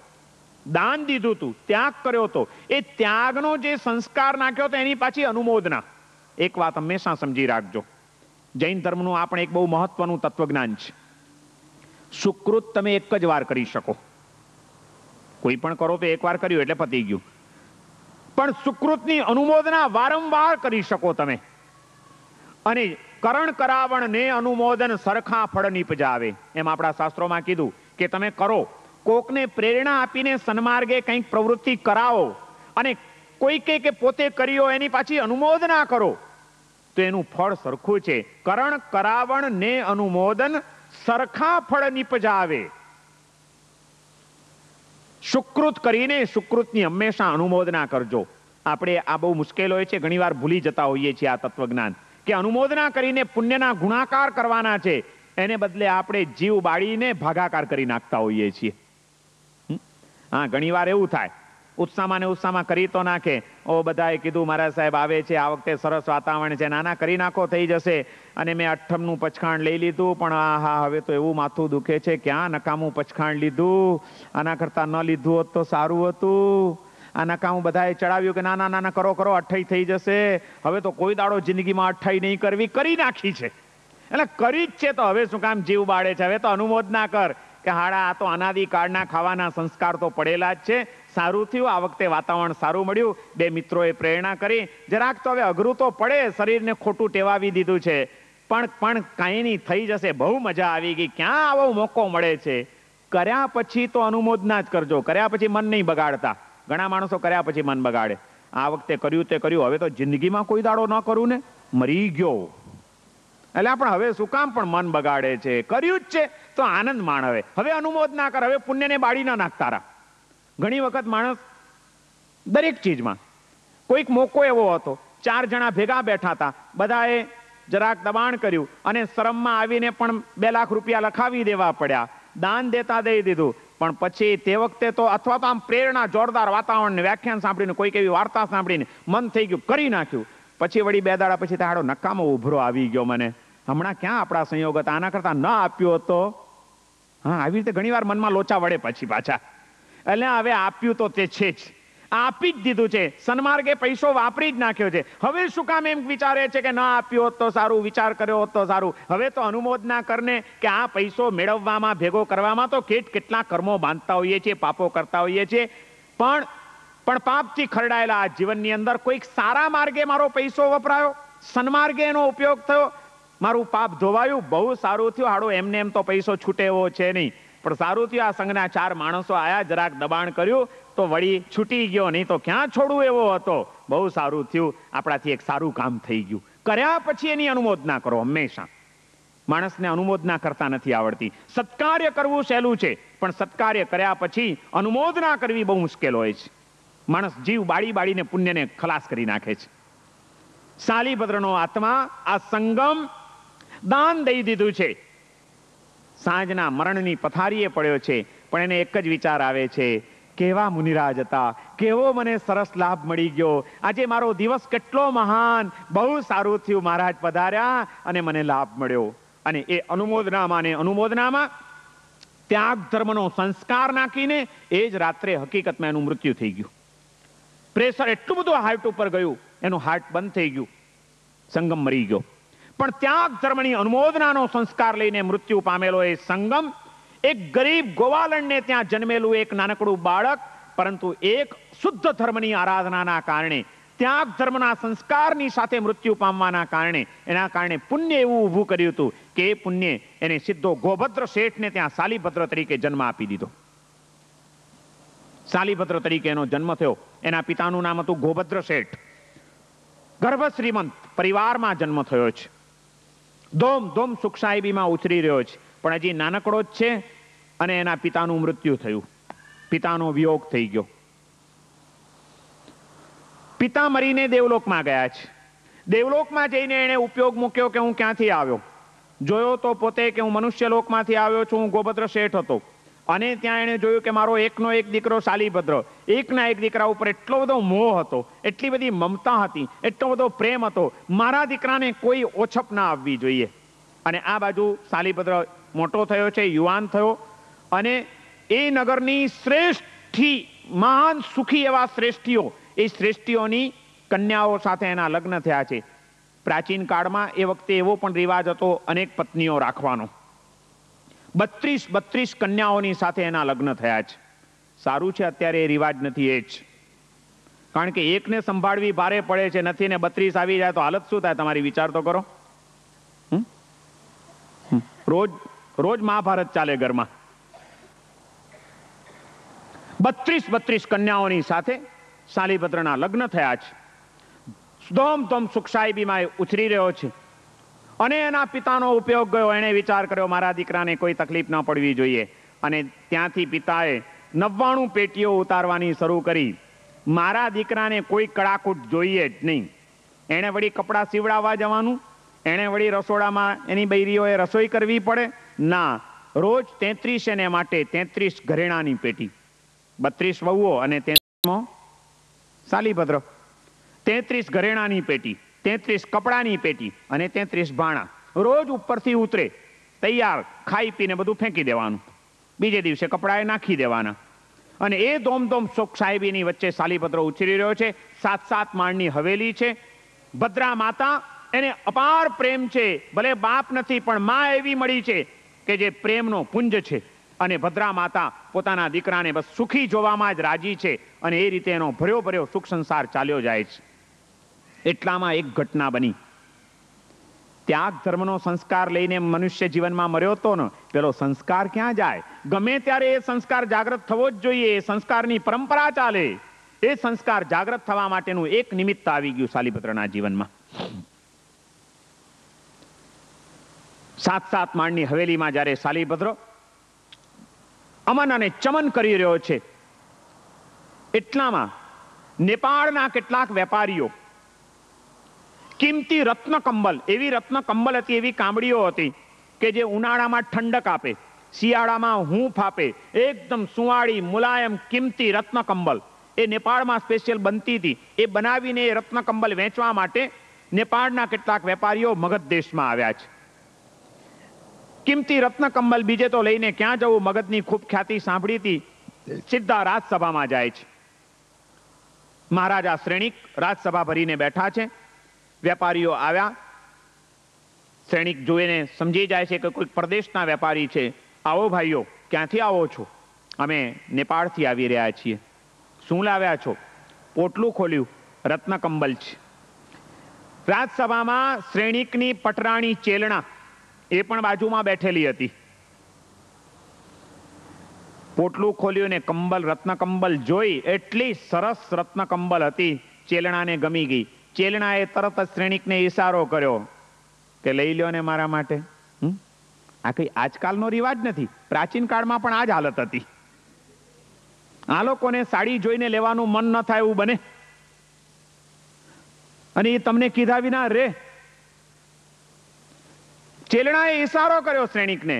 દાન દીધું હતું ત્યાગ કર્યો હતો એ ત્યાગનો જે સંસ્કાર નાખ્યો હતો એની પાછી અનુમોદના એક વાત હંમેશા સમજી રાખજો જૈન ધર્મનું આ પણ એક બહુ મહત્વનું તત્વજ્ઞાન છે સુકૃત તમે એક જ વાર કરી શકો કોઈ પણ કરો તો એક વાર કર્યું એટલે પતી ગયું પણ સુકૃતની અનુમોદના વારંવાર કરી શકો તમે અને કરણ કરાવણ ને અનુમોદન સરખા ફળ નીપજાવે એમ આપણા શાસ્ત્રોમાં કીધું કે તમે કરો કોકને પ્રેરણા આપીને સન્માર્ગે કંઈક પ્રવૃત્તિ કરાવો અને કોઈ કે પોતે કર્યો એની પાછી અનુમોદના કરો તો એનું ફળ સરખું છે કરણ કરાવણ ને અનુમોદન સરખા ફળ નિપજાવે સુકૃત કરીને સુકૃતની હંમેશા અનુમોદના કરજો આપણે આ બહુ મુશ્કેલ હોય છે ઘણીવાર ભૂલી જતા હોઈએ છીએ આ તત્વજ્ઞાન કે અનુમોદના કરીને પુણ્યના ગુણાકાર કરવાના છે એને બદલે આપણે જીવ બાળીને ભાગાકાર કરી નાખતા હોઈએ છીએ હા ઘણીવાર એવું થાય ઉત્સાહમાં ને ઉત્સાહમાં કરી તો નાખે ઓ બધાએ કીધું મારા સાહેબ આવે છે આ વખતે સરસ વાતાવરણ છે નાના કરી નાખો થઈ જશે અને મેં અઠ્ઠમનું પચખાણ લઈ લીધું પણ આ હા હવે તો એવું માથું દુખે છે ક્યાં નકામું પચખાણ લીધું આના કરતાં ન લીધું હોત તો સારું હતું આ નકામું બધાએ ચડાવ્યું કે નાના નાના કરો કરો અઠાઈ થઈ જશે હવે તો કોઈ દાડો જિંદગીમાં અઠાઈ નહીં કરવી કરી નાખી છે એટલે કરી જ છે તો હવે શું કામ જીવ બાળે છે હવે તો અનુમોદ ના કર કે હાડા આ તો અનાદિ કાળના ખાવાના સંસ્કાર તો પડેલા જ છે સારું થયું આ વખતે વાતાવરણ સારું મળ્યું બે મિત્રોએ પ્રેરણા કરી જરાક તો હવે અઘરું તો પડે શરીરને ખોટું ટેવાવી દીધું છે પણ પણ કાંઈ નહીં થઈ જશે બહુ મજા આવી ગઈ ક્યાં આવો મોકો મળે છે કર્યા પછી તો અનુમોદના જ કરજો કર્યા પછી મન નહીં બગાડતા ઘણા માણસો કર્યા પછી મન બગાડે આ વખતે કર્યું તે કર્યું હવે તો જિંદગીમાં કોઈ દાડો ન કરું ને મરી ગયો એટલે આપણે હવે શું કામ પણ મન બગાડે છે કર્યું જ છે તો આનંદ માણવે હવે અનુમોદ ના કર હવે પુણ્યને બાળી ના નાખતારા ઘણી વખત માણસ દરેક ચીજમાં કોઈક મોકો એવો હતો ચાર જણા ભેગા બેઠા હતા બધાએ જરાક દબાણ કર્યું અને શરમમાં આવીને પણ બે લાખ રૂપિયા લખાવી દેવા પડ્યા દાન દેતા દઈ દીધું પણ પછી તે વખતે તો અથવા તો આમ પ્રેરણા જોરદાર વાતાવરણને વ્યાખ્યાન સાંભળીને કોઈક એવી વાર્તા સાંભળીને મન થઈ ગયું કરી નાખ્યું પછી વળી બે દાડા પછી તાડો નકામો ઉભરો આવી ગયો મને હમણાં ક્યાં આપણા સંયોગ હતા આના કરતાં ન આપ્યો હતો હા આવી રીતે ઘણીવાર મનમાં લોચા વળે પછી પાછા એટલે હવે આપ્યું તો તે છે જ આપી જ દીધું છે સન્માર્ગે પૈસો વાપરી જ નાખ્યો છે હવે શું કામ એમ વિચારે છે કે ના આપ્યો હોત તો સારું વિચાર કર્યો હોત તો સારું હવે તો અનુમોદના કરને કે આ પૈસો મેળવવામાં ભેગો કરવામાં તો કેટ કેટલા કર્મો બાંધતા હોઈએ છીએ પાપો કરતા હોઈએ છીએ પણ પણ પાપથી ખરડાયેલા આ જીવનની અંદર કોઈક સારા માર્ગે મારો પૈસો વપરાયો સન્માર્ગે એનો ઉપયોગ થયો મારું પાપ ધોવાયું બહુ સારું થયું હાડો એમને એમ તો પૈસો છૂટેવો છે નહીં પણ સારું થયું આ સંઘના ચાર માણસો આયા જરાક દબાણ કર્યું તો વળી છૂટી ગયો નહીં તો ક્યાં છોડવું એવો હતો બહુ સારું થયું આપણાથી એક સારું કામ થઈ ગયું કર્યા પછી એની અનુમોદના કરો હંમેશા માણસને અનુમોદના કરતા નથી આવડતી સત્કાર્ય કરવું સહેલું છે પણ સત્કાર્ય કર્યા પછી અનુમોદના કરવી બહુ મુશ્કેલ હોય છે માણસ જીવ બાળી બાળીને પુણ્યને ખલાસ કરી નાખે છે સાલીભદ્રનો આત્મા આ સંગમ દાન દઈ દીધું છે સાંજના મરણની પથારીએ પડ્યો છે પણ એને એક જ વિચાર આવે છે કેવા મુનિરાજ હતા કેવો મને સરસ લાભ મળી ગયો આજે મારો દિવસ કેટલો મહાન બહુ સારું થયું મહારાજ પધાર્યા અને મને લાભ મળ્યો અને એ અનુમોદનામાં ને અનુમોદનામાં ત્યાગ ધર્મનો સંસ્કાર નાખીને એ જ રાત્રે હકીકતમાં એનું મૃત્યુ થઈ ગયું પ્રેશર એટલું બધું હાર્ટ ઉપર ગયું એનું હાર્ટ બંધ થઈ ગયું સંગમ મરી ગયો પણ ત્યાગ ધર્મની અનુમોદનાનો સંસ્કાર લઈને મૃત્યુ પામેલો એ સંગમ એક ગરીબ ગોવાલણને ત્યાં જન્મેલું એક નાનકડું બાળક પરંતુ એક શુદ્ધ ધર્મની આરાધનાના કારણે ત્યાગ ધર્મના સંસ્કારની સાથે મૃત્યુ પામવાના કારણે એના કારણે પુણ્ય એવું ઊભું કર્યું હતું કે એ પુણ્ય એને સિદ્ધો ગોભદ્ર શેઠને ત્યાં સાલીભદ્ર તરીકે જન્મ આપી દીધો સાલીભદ્ર તરીકે એનો જન્મ થયો એના પિતાનું નામ હતું ગોભદ્ર શેઠ ગર્ભ શ્રીમંત પરિવારમાં જન્મ થયો છે દોમ દોમ સુખ સાહેબીમાં ઉતરી રહ્યો છે પણ હજી નાનકડો જ છે અને એના પિતાનું મૃત્યુ થયું પિતાનો વિયોગ થઈ ગયો પિતા મરીને દેવલોકમાં ગયા છે દેવલોકમાં જઈને એને ઉપયોગ મૂક્યો કે હું ક્યાંથી આવ્યો જોયો તો પોતે કે હું મનુષ્ય લોકમાંથી આવ્યો છું હું ગોભદ્ર શેઠ હતો અને ત્યાં એણે જોયું કે મારો એકનો એક દીકરો શાલીભદ્ર એકના એક દીકરા ઉપર એટલો બધો મોહ હતો એટલી બધી મમતા હતી એટલો બધો પ્રેમ હતો મારા દીકરાને કોઈ ઓછપ ના આવવી જોઈએ અને આ બાજુ શાલીભદ્ર મોટો થયો છે યુવાન થયો અને એ નગરની શ્રેષ્ઠી મહાન સુખી એવા શ્રેષ્ઠીઓ એ શ્રેષ્ઠીઓની કન્યાઓ સાથે એના લગ્ન થયા છે પ્રાચીન કાળમાં એ વખતે એવો પણ રિવાજ હતો અનેક પત્નીઓ રાખવાનો બત્રીસ બત્રીસ કન્યાઓની સાથે એના લગ્ન થયા છે સારું છે અત્યારે એ રિવાજ નથી એ જ કારણ કે એકને સંભાળવી ભારે પડે છે નથી ને બત્રીસ આવી જાય તો હાલત શું થાય તમારી વિચાર તો કરો રોજ રોજ મહાભારત ચાલે ઘરમાં બત્રીસ બત્રીસ કન્યાઓની સાથે શાલીભદ્રના લગ્ન થયા છે ધોમ ધોમ સુખસાહેબીમાં ઉછરી રહ્યો છે અને એના પિતાનો ઉપયોગ ગયો એણે વિચાર કર્યો મારા દીકરાને કોઈ તકલીફ ન પડવી જોઈએ અને ત્યાંથી પિતાએ નવ્વાણું પેટીઓ ઉતારવાની શરૂ કરી મારા દીકરાને કોઈ કડાકૂટ જોઈએ જ નહીં એણે વળી કપડાં સીવડાવવા જવાનું એણે વળી રસોડામાં એની બૈરીઓએ રસોઈ કરવી પડે ના રોજ તેત્રીસ એને માટે તેત્રીસ ઘરેણાની પેટી બત્રીસ વહુઓ અને તેત્રીસમો સાલીભદ્ર તેત્રીસ ઘરેણાની પેટી તેત્રીસ કપડાની પેટી અને તેત્રીસ ભાણા રોજ ઉપરથી ઉતરે તૈયાર ખાઈ પીને બધું ફેંકી દેવાનું બીજે દિવસે કપડાએ નાખી દેવાના અને એ ધોમધોમ શોક સાહેબીની વચ્ચે સાલીપત્ર ઉછરી રહ્યો છે સાત સાત માળની હવેલી છે ભદ્રા માતા એને અપાર પ્રેમ છે ભલે બાપ નથી પણ મા એવી મળી છે કે જે પ્રેમનો પુંજ છે અને ભદ્રા માતા પોતાના દીકરાને બસ સુખી જોવામાં જ રાજી છે અને એ રીતે એનો ભર્યો ભર્યો સુખ સંસાર ચાલ્યો જાય છે એટલામાં એક ઘટના બની ત્યાગ ધર્મનો સંસ્કાર લઈને મનુષ્ય જીવનમાં મર્યો હતો ને પેલો સંસ્કાર ક્યાં જાય ગમે ત્યારે એ સંસ્કાર જાગૃત થવો જ જોઈએ એ સંસ્કારની પરંપરા ચાલે એ સંસ્કાર જાગૃત થવા માટેનું એક નિમિત્ત આવી ગયું શાલીપુત્રના જીવનમાં સાત સાત માળની હવેલીમાં જ્યારે શાલીભદ્ર અમન અને ચમન કરી રહ્યો છે એટલામાં નેપાળના કેટલાક વેપારીઓ કિંમતી રત્ન કંબલ એવી રત્ન કંબલ હતી એવી કામડીઓ હતી કે જે ઉનાળામાં ઠંડક આપે શિયાળામાં હૂંફ આપે એકદમ સુવાળી મુલાયમ કિંમતી રત્ન કંબલ એ નેપાળમાં સ્પેશિયલ બનતી હતી એ બનાવીને એ રત્ન કંબલ વેચવા માટે નેપાળના કેટલાક વેપારીઓ મગધ દેશમાં આવ્યા છે કિંમતી રત્ન કંબલ બીજે તો લઈને ક્યાં જવું મગધની ખૂબ ખ્યાતિ સાંભળી હતી સીધા રાજસભામાં જાય છે મહારાજા શ્રેણીક રાજસભા ભરીને બેઠા છે વેપારીઓ આવ્યા સૈનિક જોઈને સમજી જાય છે કે કોઈક પ્રદેશના વેપારી છે આવો ભાઈઓ ક્યાંથી આવો છો અમે નેપાળથી આવી રહ્યા છીએ શું લાવ્યા છો પોટલું ખોલ્યું રત્નકંબલ છે રાજસભામાં શ્રેણીકની પટરાણી ચેલણા એ પણ બાજુમાં બેઠેલી હતી પોટલું ખોલ્યું ને કંબલ રત્નકંબલ જોઈ એટલી સરસ રત્નકંબલ હતી ચેલણાને ગમી ગઈ ચેલણાએ તરત જ શ્રેણિકને ઈશારો કર્યો કે લઈ લ્યો ને મારા માટે આ કઈ આજકાલનો રિવાજ નથી પ્રાચીન કાળમાં પણ આ જ હાલત હતી આ લોકોને સાડી જોઈને લેવાનું મન ન થાય એવું બને અને એ તમને કીધા વિના રે ચેલણાએ ઈશારો કર્યો શ્રેણિકને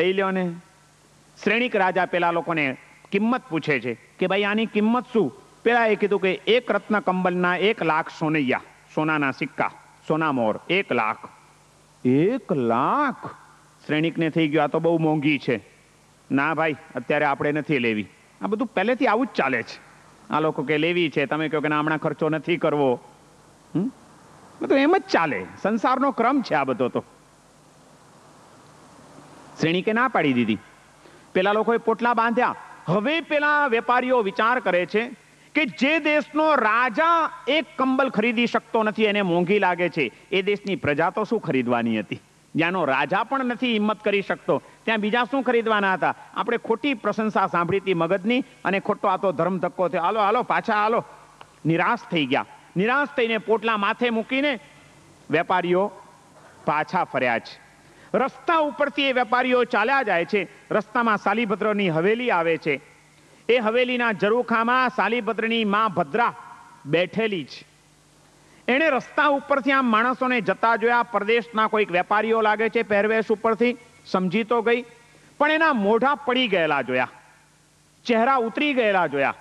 લઈ લ્યો ને શ્રેણિક રાજા પેલા લોકોને કિંમત પૂછે છે કે ભાઈ આની કિંમત શું પેલા એ કીધું કે એક રત્ન કંબલના એક લાખ સોનૈયા સોનાના સિક્કા સોના મોર એક લાખ એક લાખ શ્રેણિકને થઈ ગયો આ તો બહુ મોંઘી છે ના ભાઈ અત્યારે આપણે નથી લેવી આ બધું પહેલેથી આવું જ ચાલે છે આ લોકો કે લેવી છે તમે કહો કે ના હમણાં ખર્ચો નથી કરવો બધું એમ જ ચાલે સંસારનો ક્રમ છે આ બધો તો શ્રેણીકે ના પાડી દીધી પેલા લોકોએ પોટલા બાંધ્યા હવે પેલા વેપારીઓ વિચાર કરે છે કે જે દેશનો રાજા એક કંબલ ખરીદી શકતો નથી એને મોંઘી લાગે છે એ દેશની પ્રજા તો શું ખરીદવાની હતી જ્યાંનો રાજા પણ નથી હિંમત કરી શકતો ત્યાં બીજા શું ખરીદવાના હતા આપણે ખોટી પ્રશંસા સાંભળી હતી મગજની અને ખોટો આ તો ધર્મ ધક્કો થયો હાલો હાલો પાછા હાલો નિરાશ થઈ ગયા નિરાશ થઈને પોટલા માથે મૂકીને વેપારીઓ પાછા ફર્યા છે રસ્તા ઉપરથી એ વેપારીઓ ચાલ્યા જાય છે રસ્તામાં શાલીભદ્રની હવેલી આવે છે એ હવેલીના જરૂખામાં સાલીપત્રની માં ભદ્રા બેઠેલી છે એણે રસ્તા ઉપરથી આમ માણસોને જતા જોયા પરદેશના કોઈક વેપારીઓ લાગે છે પહેરવેશ ઉપરથી સમજી તો ગઈ પણ એના મોઢા પડી ગયેલા જોયા ચહેરા ઉતરી ગયેલા જોયા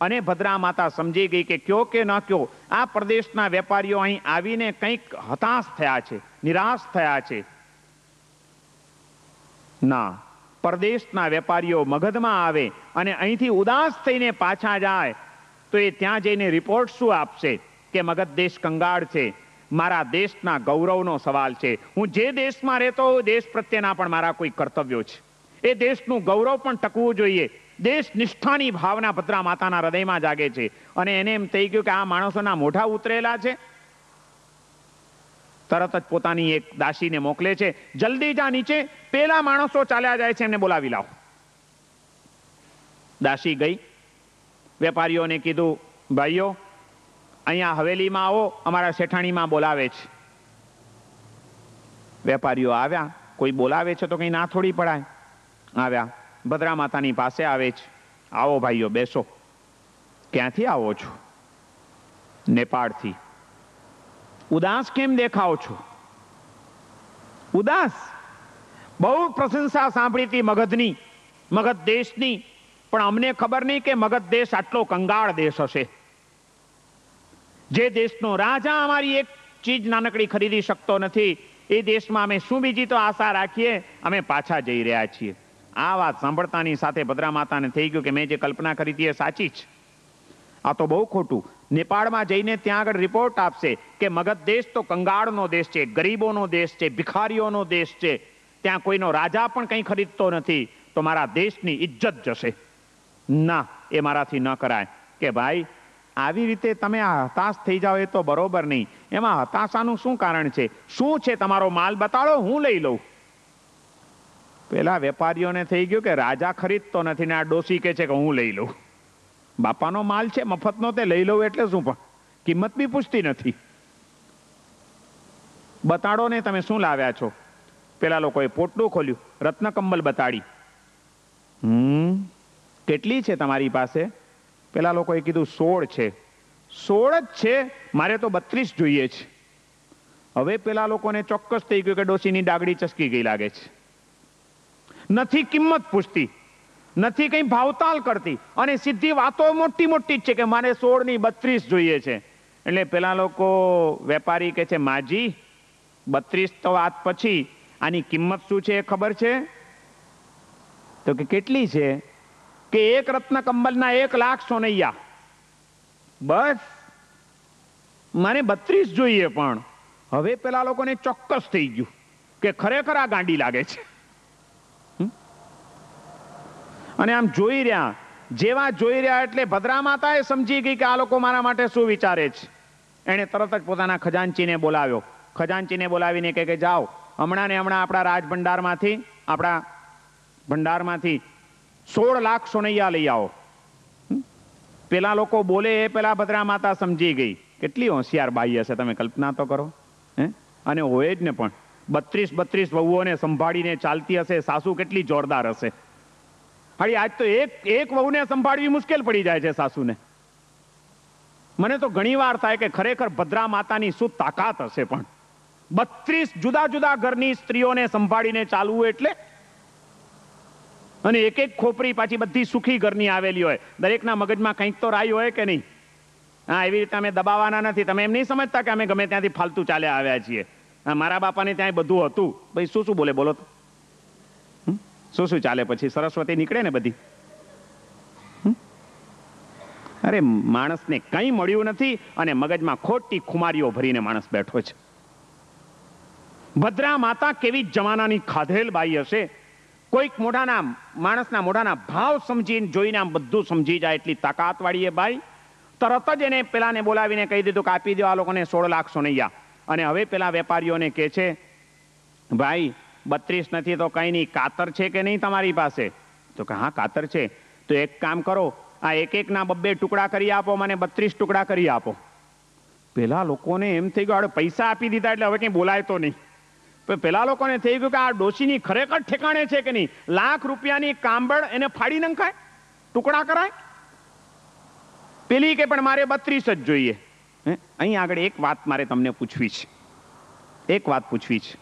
અને ભદ્રા માતા સમજી ગઈ કે કયો કે ન કયો આ પ્રદેશના વેપારીઓ અહીં આવીને કંઈક હતાશ થયા છે નિરાશ થયા છે ના પરદેશના વેપારીઓ મગધમાં આવે અને અહીંથી ઉદાસ થઈને પાછા જાય તો એ ત્યાં જઈને રિપોર્ટ શું આપશે કે મગધ દેશ કંગાળ છે મારા દેશના ગૌરવનો સવાલ છે હું જે દેશમાં રહેતો હોઉં દેશ પ્રત્યેના પણ મારા કોઈ કર્તવ્યો છે એ દેશનું ગૌરવ પણ ટકવું જોઈએ દેશ નિષ્ઠાની ભાવના ભદ્રા માતાના હૃદયમાં જાગે છે અને એને એમ થઈ ગયું કે આ માણસોના મોઢા ઉતરેલા છે તરત જ પોતાની એક દાસીને મોકલે છે જલ્દી જા નીચે પેલા માણસો ચાલ્યા જાય છે એમને બોલાવી લાવો દાસી ગઈ વેપારીઓને કીધું ભાઈઓ અહીંયા હવેલીમાં આવો અમારા શેઠાણીમાં બોલાવે છે વેપારીઓ આવ્યા કોઈ બોલાવે છે તો કંઈ ના થોડી પડાય આવ્યા ભદ્રા માતાની પાસે આવે છે આવો ભાઈઓ બેસો ક્યાંથી આવો છો નેપાળથી ઉદાસ કેમ દેખાવ છો ઉદાસ બહુ પ્રશંસા સાંભળી હતી મગધની મગધ દેશની પણ અમને ખબર નહીં કે મગધ દેશ આટલો કંગાળ દેશ હશે જે દેશનો રાજા અમારી એક ચીજ નાનકડી ખરીદી શકતો નથી એ દેશમાં અમે શું બીજી તો આશા રાખીએ અમે પાછા જઈ રહ્યા છીએ આ વાત સાંભળતાની સાથે ભદ્રા માતાને થઈ ગયું કે મેં જે કલ્પના કરી હતી એ સાચી જ આ તો બહુ ખોટું નેપાળમાં જઈને ત્યાં આગળ રિપોર્ટ આપશે કે મગધ દેશ તો કંગાળનો દેશ છે ગરીબોનો દેશ છે ભિખારીઓનો દેશ છે ત્યાં કોઈનો રાજા પણ કંઈ ખરીદતો નથી તો મારા દેશની ઇજ્જત જશે ના એ મારાથી ન કરાય કે ભાઈ આવી રીતે તમે આ હતાશ થઈ જાઓ એ તો બરોબર નહીં એમાં હતાશાનું શું કારણ છે શું છે તમારો માલ બતાડો હું લઈ લઉં પેલા વેપારીઓને થઈ ગયું કે રાજા ખરીદતો નથી ને આ ડોસી કે છે કે હું લઈ લઉં બાપાનો માલ છે મફતનો તે લઈ લઉં એટલે શું પણ કિંમત બી પૂછતી નથી બતાડો ને તમે શું લાવ્યા છો પેલા લોકોએ પોટલું ખોલ્યું રત્નકંબલ બતાડી હમ કેટલી છે તમારી પાસે પેલા લોકોએ કીધું સોળ છે સોળ જ છે મારે તો બત્રીસ જોઈએ છે હવે પેલા લોકોને ચોક્કસ થઈ ગયું કે ડોસીની ડાગડી ચસકી ગઈ લાગે છે નથી કિંમત પૂછતી નથી કંઈ ભાવતાલ કરતી અને સીધી વાતો મોટી મોટી જ છે કે મારે સોળ ની બત્રીસ જોઈએ છે એટલે પેલા લોકો વેપારી કે છે માજી બત્રીસ તો વાત પછી આની કિંમત શું છે એ ખબર છે તો કે કેટલી છે કે એક રત્ન કંબલના એક લાખ સોનૈયા બસ મારે બત્રીસ જોઈએ પણ હવે પેલા લોકોને ચોક્કસ થઈ ગયું કે ખરેખર આ ગાંડી લાગે છે અને આમ જોઈ રહ્યા જેવા જોઈ રહ્યા એટલે ભદ્રા એ સમજી ગઈ કે આ લોકો મારા માટે શું વિચારે છે એણે તરત જ પોતાના ખજાનચીને બોલાવ્યો ખજાનચીને બોલાવીને કે કે જાઓ હમણાં ને હમણાં આપણા રાજ ભંડારમાંથી આપણા ભંડારમાંથી સોળ લાખ સોનૈયા લઈ આવો પેલા લોકો બોલે એ પેલા ભદ્રા માતા સમજી ગઈ કેટલી હોશિયાર બાઈ હશે તમે કલ્પના તો કરો હે અને હોય જ ને પણ બત્રીસ બત્રીસ વહુઓને સંભાળીને ચાલતી હશે સાસુ કેટલી જોરદાર હશે હળી આજ તો એક એક વહુને સંભાળવી મુશ્કેલ પડી જાય છે સાસુને મને તો ઘણી વાર થાય કે ખરેખર ભદ્રા માતાની શું તાકાત હશે પણ બત્રીસ જુદા જુદા ઘરની સ્ત્રીઓને સંભાળીને ચાલવું એટલે અને એક એક ખોપરી પાછી બધી સુખી ઘરની આવેલી હોય દરેકના મગજમાં કંઈક તો રાય હોય કે નહીં હા એવી રીતે અમે દબાવવાના નથી તમે એમ નહીં સમજતા કે અમે ગમે ત્યાંથી ફાલતુ ચાલ્યા આવ્યા છીએ મારા બાપાને ત્યાં બધું હતું ભાઈ શું શું બોલે બોલો તો શું શું ચાલે પછી સરસ્વતી નીકળે ને બધી અરે માણસને કંઈ મળ્યું નથી અને મગજમાં ખોટી ખુમારીઓ ભરીને માણસ બેઠો છે ભદ્રા માતા કેવી જમાનાની ખાધેલ બાઈ હશે કોઈક મોઢાના માણસના મોઢાના ભાવ સમજીને જોઈને આમ બધું સમજી જાય એટલી તાકાત વાળી એ બાઈ તરત જ એને પેલાને બોલાવીને કહી દીધું કે આપી દો આ લોકોને સોળ લાખ સોનૈયા અને હવે પેલા વેપારીઓને કે છે ભાઈ બત્રીસ નથી તો કઈ નહીં કાતર છે કે નહીં તમારી પાસે તો કે હા કાતર છે તો એક કામ કરો આ એક એક ના બબ્બે ટુકડા કરી આપો મને બત્રીસ ટુકડા કરી આપો પેલા લોકોને એમ થઈ ગયું આપણે પૈસા આપી દીધા એટલે હવે કંઈ બોલાય તો નહીં પણ પેલા લોકોને થઈ ગયું કે આ ડોશીની ખરેખર ઠેકાણે છે કે નહીં લાખ રૂપિયાની કાંબળ એને ફાડી નંખાય ટુકડા કરાય પેલી કે પણ મારે બત્રીસ જ જોઈએ અહીં આગળ એક વાત મારે તમને પૂછવી છે એક વાત પૂછવી છે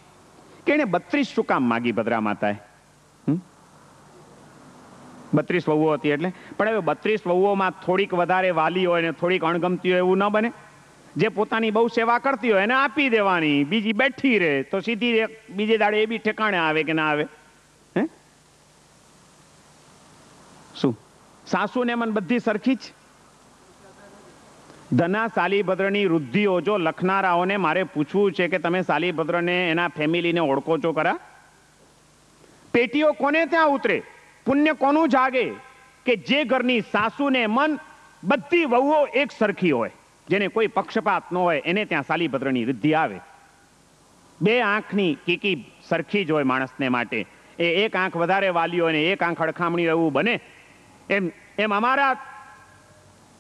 એને બત્રીસ શું કામ માગી ભદ્રા માતાએ બત્રીસ વહુઓ હતી એટલે પણ હવે બત્રીસ વહુઓમાં થોડીક વધારે વાલી હોય ને થોડીક અણગમતી હોય એવું ન બને જે પોતાની બહુ સેવા કરતી હોય એને આપી દેવાની બીજી બેઠી રહે તો સીધી બીજે દાડે એ બી ઠેકાણે આવે કે ના આવે હે શું સાસુ ને મન બધી સરખી જ ધના સાલીભદ્રની વૃદ્ધિઓ જો લખનારાઓને મારે પૂછવું છે કે તમે સાલીભદ્રને એના ફેમિલીને ઓળખો છો ખરા પેટીઓ કોને ત્યાં ઉતરે પુણ્ય કોનું જાગે કે જે ઘરની સાસુને મન બધી વહુઓ એક સરખી હોય જેને કોઈ પક્ષપાત ન હોય એને ત્યાં શાલીભદ્રની વૃદ્ધિ આવે બે આંખની કીકી સરખી જ હોય માણસને માટે એ એક આંખ વધારે વાલીઓ ને એક આંખ અડખામણી એવું બને એમ એમ અમારા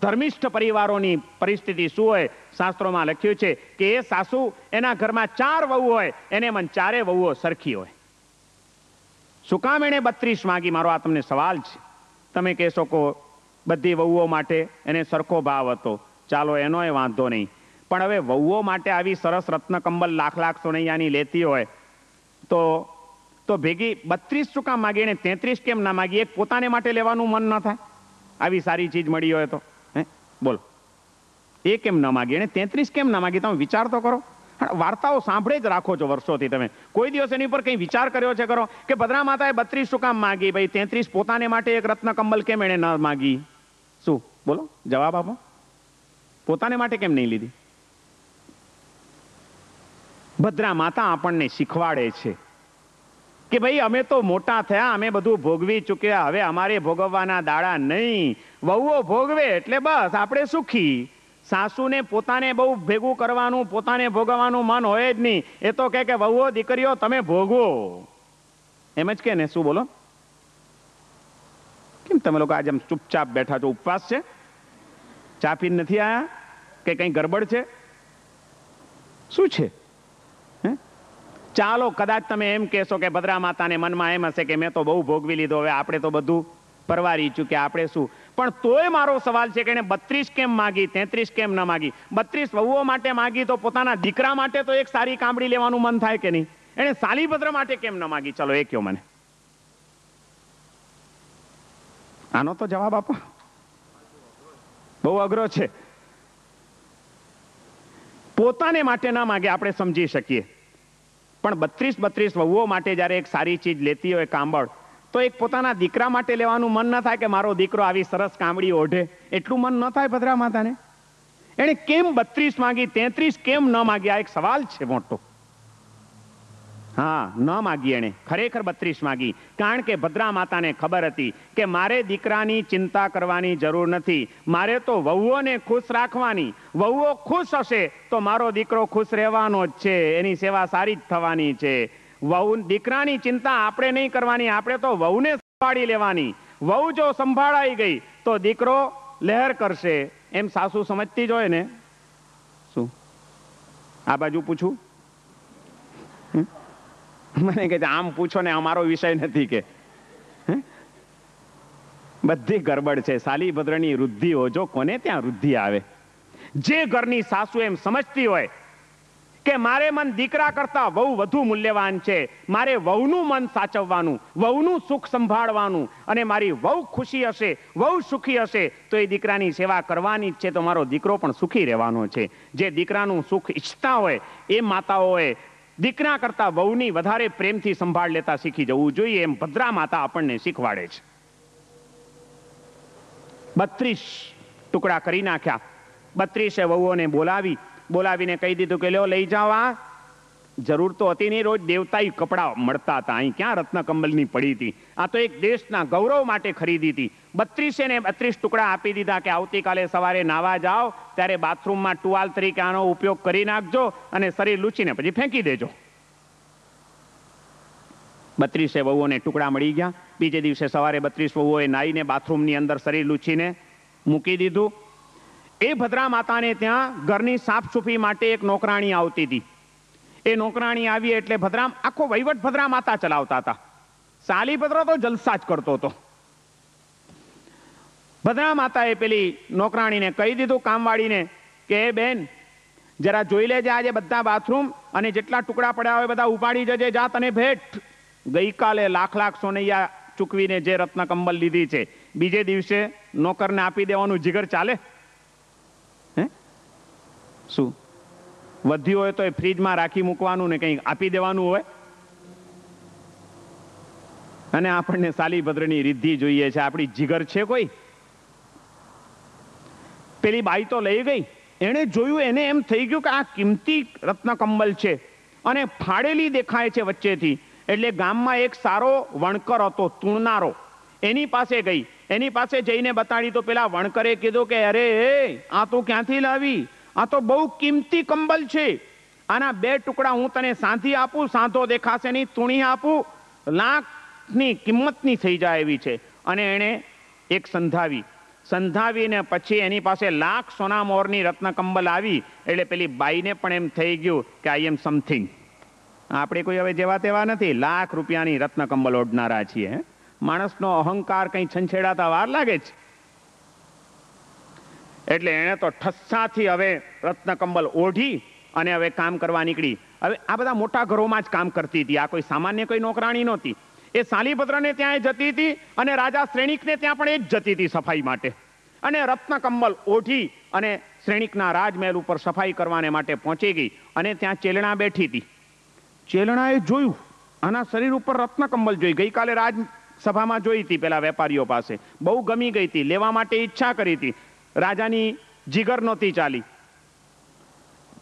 ધર્મિષ્ઠ પરિવારોની પરિસ્થિતિ શું હોય શાસ્ત્રોમાં લખ્યું છે કે એ સાસુ એના ઘરમાં ચાર વહુ હોય એને મન ચારે વહુઓ સરખી હોય શું કામ એણે બત્રીસ માગી મારો આ તમને સવાલ છે તમે કહેશો કો બધી વહુઓ માટે એને સરખો ભાવ હતો ચાલો એનોય વાંધો નહીં પણ હવે વહુઓ માટે આવી સરસ રત્ન કંબલ લાખ લાખ સોનૈયાની લેતી હોય તો તો ભેગી બત્રીસ શું કામ માગી એને તેત્રીસ કેમ ના માગી એક પોતાને માટે લેવાનું મન ન થાય આવી સારી ચીજ મળી હોય તો બોલો એ કેમ ન માગી એણે તેત્રીસ કેમ ના માગી તમે વિચાર તો કરો વાર્તાઓ સાંભળે જ રાખો છો વર્ષોથી તમે કોઈ દિવસ એની ઉપર કંઈ વિચાર કર્યો છે કરો કે ભદ્રા માતાએ બત્રીસ શું કામ માગી ભાઈ તેત્રીસ પોતાને માટે એક રત્ન કંબલ કેમ એણે ન માગી શું બોલો જવાબ આપો પોતાને માટે કેમ નહીં લીધી ભદ્રા માતા આપણને શીખવાડે છે કે ભાઈ અમે તો મોટા થયા અમે બધું ભોગવી ચૂક્યા હવે અમારે ભોગવવાના દાડા નહીં વહુઓ ભોગવે એટલે બસ આપણે સુખી સાસુને પોતાને બહુ ભેગું કરવાનું પોતાને ભોગવવાનું મન હોય જ નહીં એ તો કહે કે વહુઓ દીકરીઓ તમે ભોગવો એમ જ કે ને શું બોલો કેમ તમે લોકો આજે આમ ચૂપચાપ બેઠા છો ઉપવાસ છે ચા પીને નથી આયા કે કંઈ ગરબડ છે શું છે ચાલો કદાચ તમે એમ કહેશો કે ભદ્રા માતાને મનમાં એમ હશે કે મેં તો બહુ ભોગવી લીધો હવે આપણે તો બધું પરવારી ચૂક્યા આપણે શું પણ તોય મારો સવાલ છે કે એને બત્રીસ કેમ માગી તેત્રીસ કેમ ન માગી બત્રીસ વહુઓ માટે માગી તો પોતાના દીકરા માટે તો એક સારી કામડી લેવાનું મન થાય કે નહીં એને સાલીભદ્ર માટે કેમ ન માગી ચલો એ કયો મને આનો તો જવાબ આપો બહુ અઘરો છે પોતાને માટે ના માગે આપણે સમજી શકીએ પણ બત્રીસ બત્રીસ વહુઓ માટે જ્યારે એક સારી ચીજ લેતી હોય કાંબળ તો એક પોતાના દીકરા માટે લેવાનું મન ન થાય કે મારો દીકરો આવી સરસ કામડી ઓઢે એટલું મન ન થાય ભદ્રા માતાને એણે કેમ બત્રીસ માંગી તેત્રીસ કેમ ન માગી આ એક સવાલ છે મોટો હા ન માગી એણે ખરેખર બત્રીસ માગી કારણ કે ભદ્રા માતાને ખબર હતી કે મારે દીકરાની ચિંતા કરવાની જરૂર નથી મારે તો વહુઓને ખુશ રાખવાની વહુઓ ખુશ હશે તો મારો દીકરો ખુશ રહેવાનો જ છે એની સેવા સારી જ થવાની છે વહુ દીકરાની ચિંતા આપણે નહીં કરવાની આપણે તો વહુને સંભાળી લેવાની વહુ જો સંભાળાઈ ગઈ તો દીકરો લહેર કરશે એમ સાસુ સમજતી જ હોય ને શું આ બાજુ પૂછું મને કહે આમ પૂછો ને અમારો વિષય નથી કે બધી ગરબડ છે સાલીભદ્રની વૃદ્ધિઓ હોજો કોને ત્યાં વૃદ્ધિ આવે જે ઘરની સાસુ એમ સમજતી હોય કે મારે મન દીકરા કરતા વહુ વધુ મૂલ્યવાન છે મારે વહુનું મન સાચવવાનું વહુનું સુખ સંભાળવાનું અને મારી વહુ ખુશી હશે વહુ સુખી હશે તો એ દીકરાની સેવા કરવાની જ છે તો મારો દીકરો પણ સુખી રહેવાનો છે જે દીકરાનું સુખ ઈચ્છતા હોય એ માતાઓએ દીકરા કરતાં વહુની વધારે પ્રેમથી સંભાળ લેતા શીખી જવું જોઈએ એમ ભદ્રા માતા આપણને શીખવાડે છે બત્રીસ ટુકડા કરી નાખ્યા બત્રીસે વહુઓને બોલાવી બોલાવીને કહી દીધું કે લો લઈ જાઓ આ જરૂર તો હતી નહીં રોજ દેવતા કપડા મળતા હતા અહીં ક્યાં રત્ન કંબલની પડી હતી આ તો એક દેશના ગૌરવ માટે ખરીદી હતી બત્રીસે ને બત્રીસ ટુકડા આપી દીધા કે આવતીકાલે સવારે નાવા જાઓ ત્યારે બાથરૂમમાં ટુવાલ તરીકે આનો ઉપયોગ કરી નાખજો અને શરીર લૂચીને પછી ફેંકી દેજો બત્રીસે વહુઓને ટુકડા મળી ગયા બીજે દિવસે સવારે બત્રીસ વહુઓએ નાહીને બાથરૂમની અંદર શરીર લૂછીને મૂકી દીધું એ ભદ્રા માતાને ત્યાં ઘરની સાફસૂફી માટે એક નોકરાણી આવતી હતી એ નોકરાણી આવી એટલે ભદ્રામ આખો વહીવટ ભદ્રામ આતા ચલાવતા હતા સાલીભદ્ર તો જલસા જ કરતો હતો ભદ્રા માતાએ પેલી નોકરાણીને કહી દીધું કામવાળીને કે બેન જરા જોઈ લેજે આજે બધા બાથરૂમ અને જેટલા ટુકડા પડ્યા હોય બધા ઉપાડી જજે જા તને ભેટ ગઈકાલે લાખ લાખ સોનૈયા ચૂકવીને જે રત્ન કંબલ લીધી છે બીજે દિવસે નોકરને આપી દેવાનું જીગર ચાલે હે શું વધ્યું હોય તો એ ફ્રીજમાં રાખી મૂકવાનું ને કંઈક આપી દેવાનું હોય અને આપણને સાલીભદ્રની રિદ્ધિ જોઈએ છે આપણી જીગર છે કોઈ પેલી બાઈ તો લઈ ગઈ એણે જોયું એને એમ થઈ ગયું કે આ કિંમતી રત્નકંબલ છે અને ફાડેલી દેખાય છે વચ્ચેથી એટલે ગામમાં એક સારો વણકર હતો તુણનારો એની પાસે ગઈ એની પાસે જઈને બતાડી તો પેલા વણકરે કીધું કે અરે આ તું ક્યાંથી લાવી આ તો બહુ કિંમતી કંબલ છે આના બે ટુકડા હું તને સાંધી આપું સાંધો દેખાશે નહીં તૂણી આપું લાખની કિંમતની થઈ જાય એવી છે અને એણે એક સંધાવી સંધાવીને પછી એની પાસે લાખ સોના મોરની રત્ન કંબલ આવી એટલે પેલી બાઈને પણ એમ થઈ ગયું કે આઈ એમ સમથિંગ આપણે કોઈ હવે જેવા તેવા નથી લાખ રૂપિયાની રત્ન કંબલ ઓઢનારા છીએ માણસનો અહંકાર કંઈ છંછેડાતા વાર લાગે છે એટલે એણે તો ઠસ્સાથી હવે રત્નકંબલ ઓઢી અને હવે કામ કરવા નીકળી હવે આ બધા મોટા ઘરોમાં જ કામ કરતી હતી આ કોઈ સામાન્ય કોઈ નોકરાણી નહોતી એ સાલીપત્રને ત્યાં જતી હતી અને રાજા શ્રેણિકને ત્યાં પણ એ જ જતી હતી સફાઈ માટે અને રત્નકંબલ ઓઢી અને શ્રેણિકના રાજમહેલ ઉપર સફાઈ કરવાને માટે પહોંચી ગઈ અને ત્યાં ચેલણા બેઠી હતી ચેલણાએ જોયું આના શરીર ઉપર રત્નકંબલ જોઈ ગઈકાલે રાજસભામાં જોઈ હતી પેલા વેપારીઓ પાસે બહુ ગમી ગઈ હતી લેવા માટે ઈચ્છા કરી હતી રાજાની જીગર નહોતી ચાલી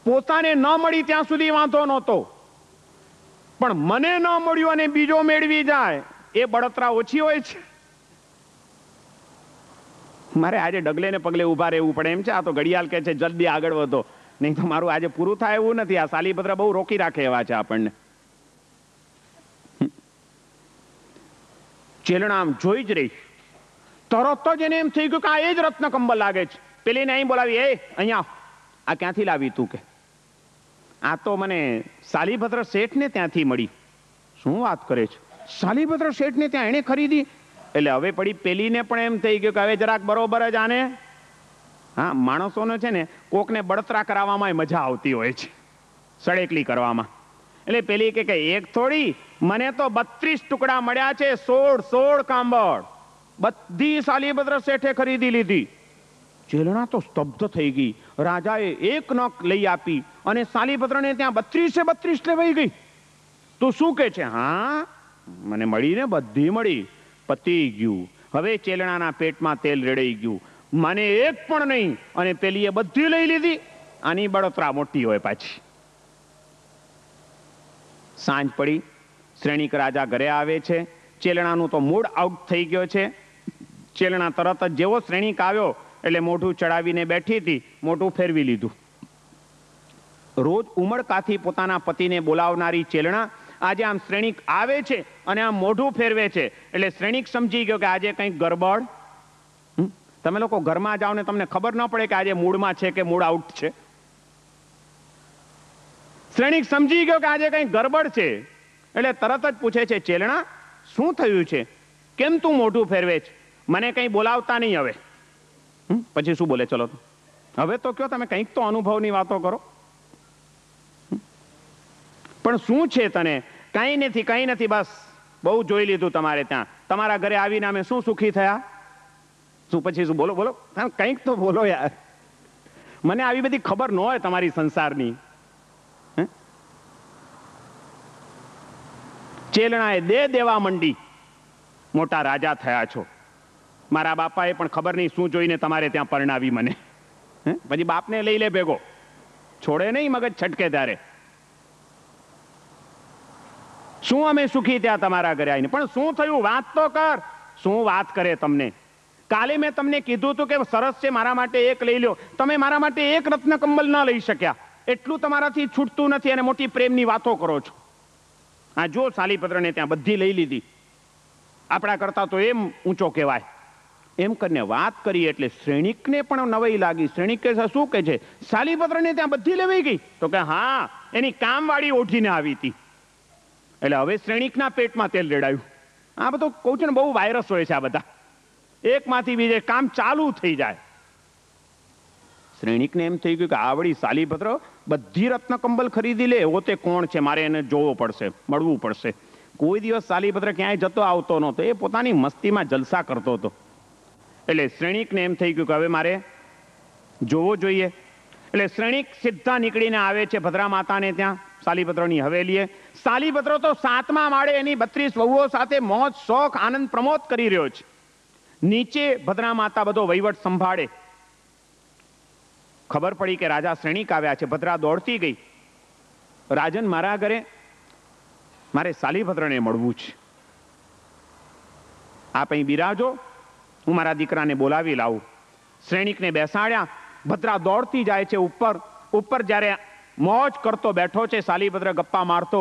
પોતાને ન મળી ત્યાં સુધી વાંધો નહોતો પણ મને ન મળ્યું અને બીજો મેળવી જાય એ બળતરા ઓછી હોય છે મારે આજે ડગલે ને પગલે ઉભા રહેવું પડે એમ છે આ તો ઘડિયાળ કે છે જલ્દી આગળ વધો નહીં તો મારું આજે પૂરું થાય એવું નથી આ સાલીપત્ર બહુ રોકી રાખે એવા છે આપણને ચેલણામ જોઈ જ રહીશ તરત જ એને એમ થઈ ગયું કે આ એ જ રત્ન કંબલ લાગે છે પેલીને અહીં બોલાવી એ અહીંયા આ ક્યાંથી લાવી તું કે આ તો મને સાલીભદ્ર શેઠને ત્યાંથી મળી શું વાત કરે છે સાલીભદ્ર શેઠને ત્યાં એણે ખરીદી એટલે હવે પડી પેલીને પણ એમ થઈ ગયું કે હવે જરાક બરોબર જ આને હા માણસોને છે ને કોકને બળતરા કરાવવામાં મજા આવતી હોય છે સડેકલી કરવામાં એટલે પેલી કે એક થોડી મને તો બત્રીસ ટુકડા મળ્યા છે સોળ સોળ કાંબળ બધી સાલીભદ્ર શેઠે ખરીદી લીધી ચેલણા તો સ્તબ્ધ થઈ ગઈ રાજાએ એક નખ લઈ આપી અને સાલીભદ્રને ત્યાં બત્રીસે બત્રીસ લેવાઈ ગઈ તો શું કે છે હા મને મળીને બધી મળી પતી ગયું હવે ચેલણાના પેટમાં તેલ રેડાઈ ગયું મને એક પણ નહીં અને પેલીએ બધી લઈ લીધી આની બળતરા મોટી હોય પાછી સાંજ પડી શ્રેણીક રાજા ઘરે આવે છે ચેલણાનું તો મૂડ આઉટ થઈ ગયો છે ચેલણા તરત જ જેવો શ્રેણીક આવ્યો એટલે મોઢું ચડાવીને બેઠી હતી મોઢું ફેરવી લીધું રોજ ઉમળકાથી પોતાના પતિને બોલાવનારી ચેલણા આજે આમ શ્રેણીક આવે છે અને આમ મોઢું ફેરવે છે એટલે શ્રેણીક સમજી ગયો કે આજે કંઈક ગરબડ તમે લોકો ઘરમાં જાઓ ને તમને ખબર ન પડે કે આજે મૂળમાં છે કે મૂળ આઉટ છે શ્રેણીક સમજી ગયો કે આજે કંઈક ગરબડ છે એટલે તરત જ પૂછે છે ચેલણા શું થયું છે કેમ તું મોઢું ફેરવે છે મને કંઈ બોલાવતા નહીં હવે પછી શું બોલે ચલો હવે તો કયો તમે કંઈક તો અનુભવની વાતો કરો પણ શું છે તને કંઈ નથી કંઈ નથી બસ બહુ જોઈ લીધું તમારે ત્યાં તમારા ઘરે આવીને અમે શું સુખી થયા શું પછી શું બોલો બોલો કંઈક તો બોલો યાર મને આવી બધી ખબર ન હોય તમારી સંસારની ચેલણાએ દે દેવા મંડી મોટા રાજા થયા છો મારા બાપાએ પણ ખબર નહીં શું જોઈને તમારે ત્યાં પરણાવી મને પછી બાપને લઈ લે ભેગો છોડે નહીં મગજ છટકે ત્યારે શું અમે સુખી ત્યાં તમારા ઘરે આવીને પણ શું થયું વાત તો કર શું વાત કરે તમને કાલે મેં તમને કીધું હતું કે સરસ છે મારા માટે એક લઈ લો તમે મારા માટે એક રત્ન કંબલ ન લઈ શક્યા એટલું તમારાથી છૂટતું નથી અને મોટી પ્રેમની વાતો કરો છો આ જો સાલીપત્રને ત્યાં બધી લઈ લીધી આપણા કરતા તો એમ ઊંચો કહેવાય એમ કરીને વાત કરી એટલે શ્રેણિકને પણ નવાઈ લાગી કે શું કે છે શાલીપત્રને ત્યાં બધી લેવાઈ ગઈ તો કે હા એની કામવાળી ઓઢીને આવી હતી એટલે હવે શ્રેણિકના પેટમાં તેલ રેડાયું આ બધું કહું છું ને બહુ વાયરસ હોય છે આ બધા એકમાંથી બીજે કામ ચાલુ થઈ જાય શ્રેણિકને એમ થઈ ગયું કે આવડી શાલીભદ્ર બધી રત્ન કંબલ ખરીદી લે એવો તે કોણ છે મારે એને જોવો પડશે મળવું પડશે કોઈ દિવસ શાલીભદ્ર ક્યાંય જતો આવતો નહોતો એ પોતાની મસ્તીમાં જલસા કરતો હતો એટલે શ્રેણિકને એમ થઈ ગયું કે હવે મારે જોવો જોઈએ એટલે શ્રેણિક સીધા નીકળીને આવે છે ભદ્રા માતાને ત્યાં સાલીપત્રોની હવેલીએ સાલીપત્રો તો સાતમા માળે એની બત્રીસ વહુઓ સાથે મોજ શોખ આનંદ પ્રમોદ કરી રહ્યો છે નીચે ભદ્રા માતા બધો વહીવટ સંભાળે ખબર પડી કે રાજા શ્રેણિક આવ્યા છે ભદ્રા દોડતી ગઈ રાજન મારા ઘરે મારે સાલીભદ્રને મળવું છે આપ અહીં બિરાજો હું મારા દીકરાને બોલાવી લાવું શ્રેણિકને બેસાડ્યા ભદ્રા દોડતી જાય છે ઉપર ઉપર જ્યારે મોજ કરતો બેઠો છે સાલીભદ્ર ગપ્પા મારતો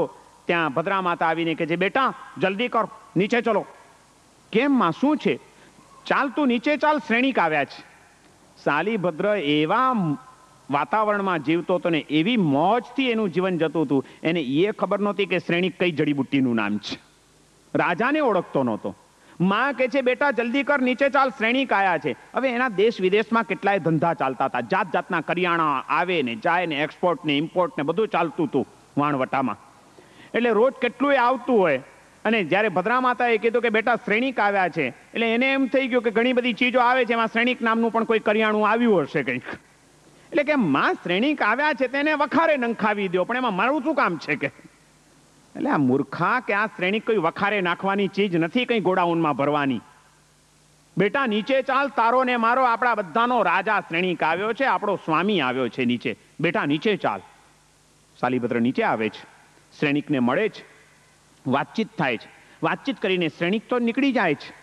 ત્યાં ભદ્રા માતા આવીને કે છે બેટા જલ્દી કર નીચે ચલો કેમ માં શું છે ચાલ તું નીચે ચાલ શ્રેણિક આવ્યા છે સાલીભદ્ર એવા વાતાવરણમાં જીવતો હતો ને એવી મોજથી એનું જીવન જતું હતું એને એ ખબર નહોતી કે શ્રેણિક કઈ જડીબુટ્ટીનું નામ છે રાજાને ઓળખતો નહોતો માં કે છે બેટા જલ્દી કર નીચે ચાલ શ્રેણી કાયા છે હવે એના દેશ વિદેશમાં કેટલાય ધંધા ચાલતા હતા જાત જાતના કરિયાણા આવે ને જાય ને એક્સપોર્ટ ને ઇમ્પોર્ટ ને બધું ચાલતું હતું વાણવટામાં એટલે રોજ કેટલું આવતું હોય અને જ્યારે ભદ્રા માતા એ કીધું કે બેટા શ્રેણીક આવ્યા છે એટલે એને એમ થઈ ગયું કે ઘણી બધી ચીજો આવે છે એમાં શ્રેણીક નામનું પણ કોઈ કરિયાણું આવ્યું હશે કંઈક એટલે કે માં શ્રેણીક આવ્યા છે તેને વખારે નંખાવી દો પણ એમાં મારું શું કામ છે કે એટલે આ મૂર્ખા કે આ શ્રેણી કોઈ વખારે નાખવાની ચીજ નથી કઈ ગોડાઉનમાં ભરવાની બેટા નીચે ચાલ તારો ને મારો આપણા બધાનો રાજા શ્રેણીક આવ્યો છે આપણો સ્વામી આવ્યો છે નીચે બેટા નીચે ચાલ શાલીભદ્ર નીચે આવે છે શ્રેણીકને મળે છે વાતચીત થાય છે વાતચીત કરીને શ્રેણીક તો નીકળી જાય છે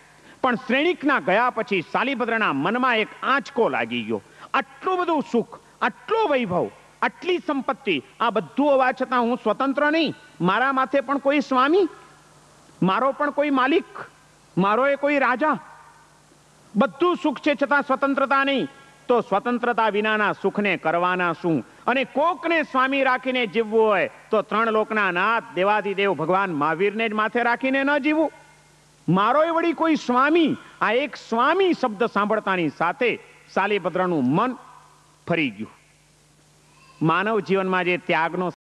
પણ શ્રેણીકના ગયા પછી શાલીભદ્રના મનમાં એક આંચકો લાગી ગયો આટલું બધું સુખ આટલો વૈભવ આટલી સંપત્તિ આ બધું હોવા છતાં હું સ્વતંત્ર નહીં મારા માથે પણ કોઈ સ્વામી મારો પણ કોઈ માલિક મારો એ કોઈ રાજા બધું સુખ છે છતાં સ્વતંત્રતા નહીં તો સ્વતંત્રતા વિનાના સુખને કરવાના શું અને કોકને સ્વામી રાખીને જીવવું હોય તો ત્રણ લોકના નાથ દેવાદિદેવ ભગવાન મહાવીરને જ માથે રાખીને ન જીવવું મારો વળી કોઈ સ્વામી આ એક સ્વામી શબ્દ સાંભળતાની સાથે સાલીભદ્રનું મન ફરી ગયું માનવ જીવનમાં જે ત્યાગનો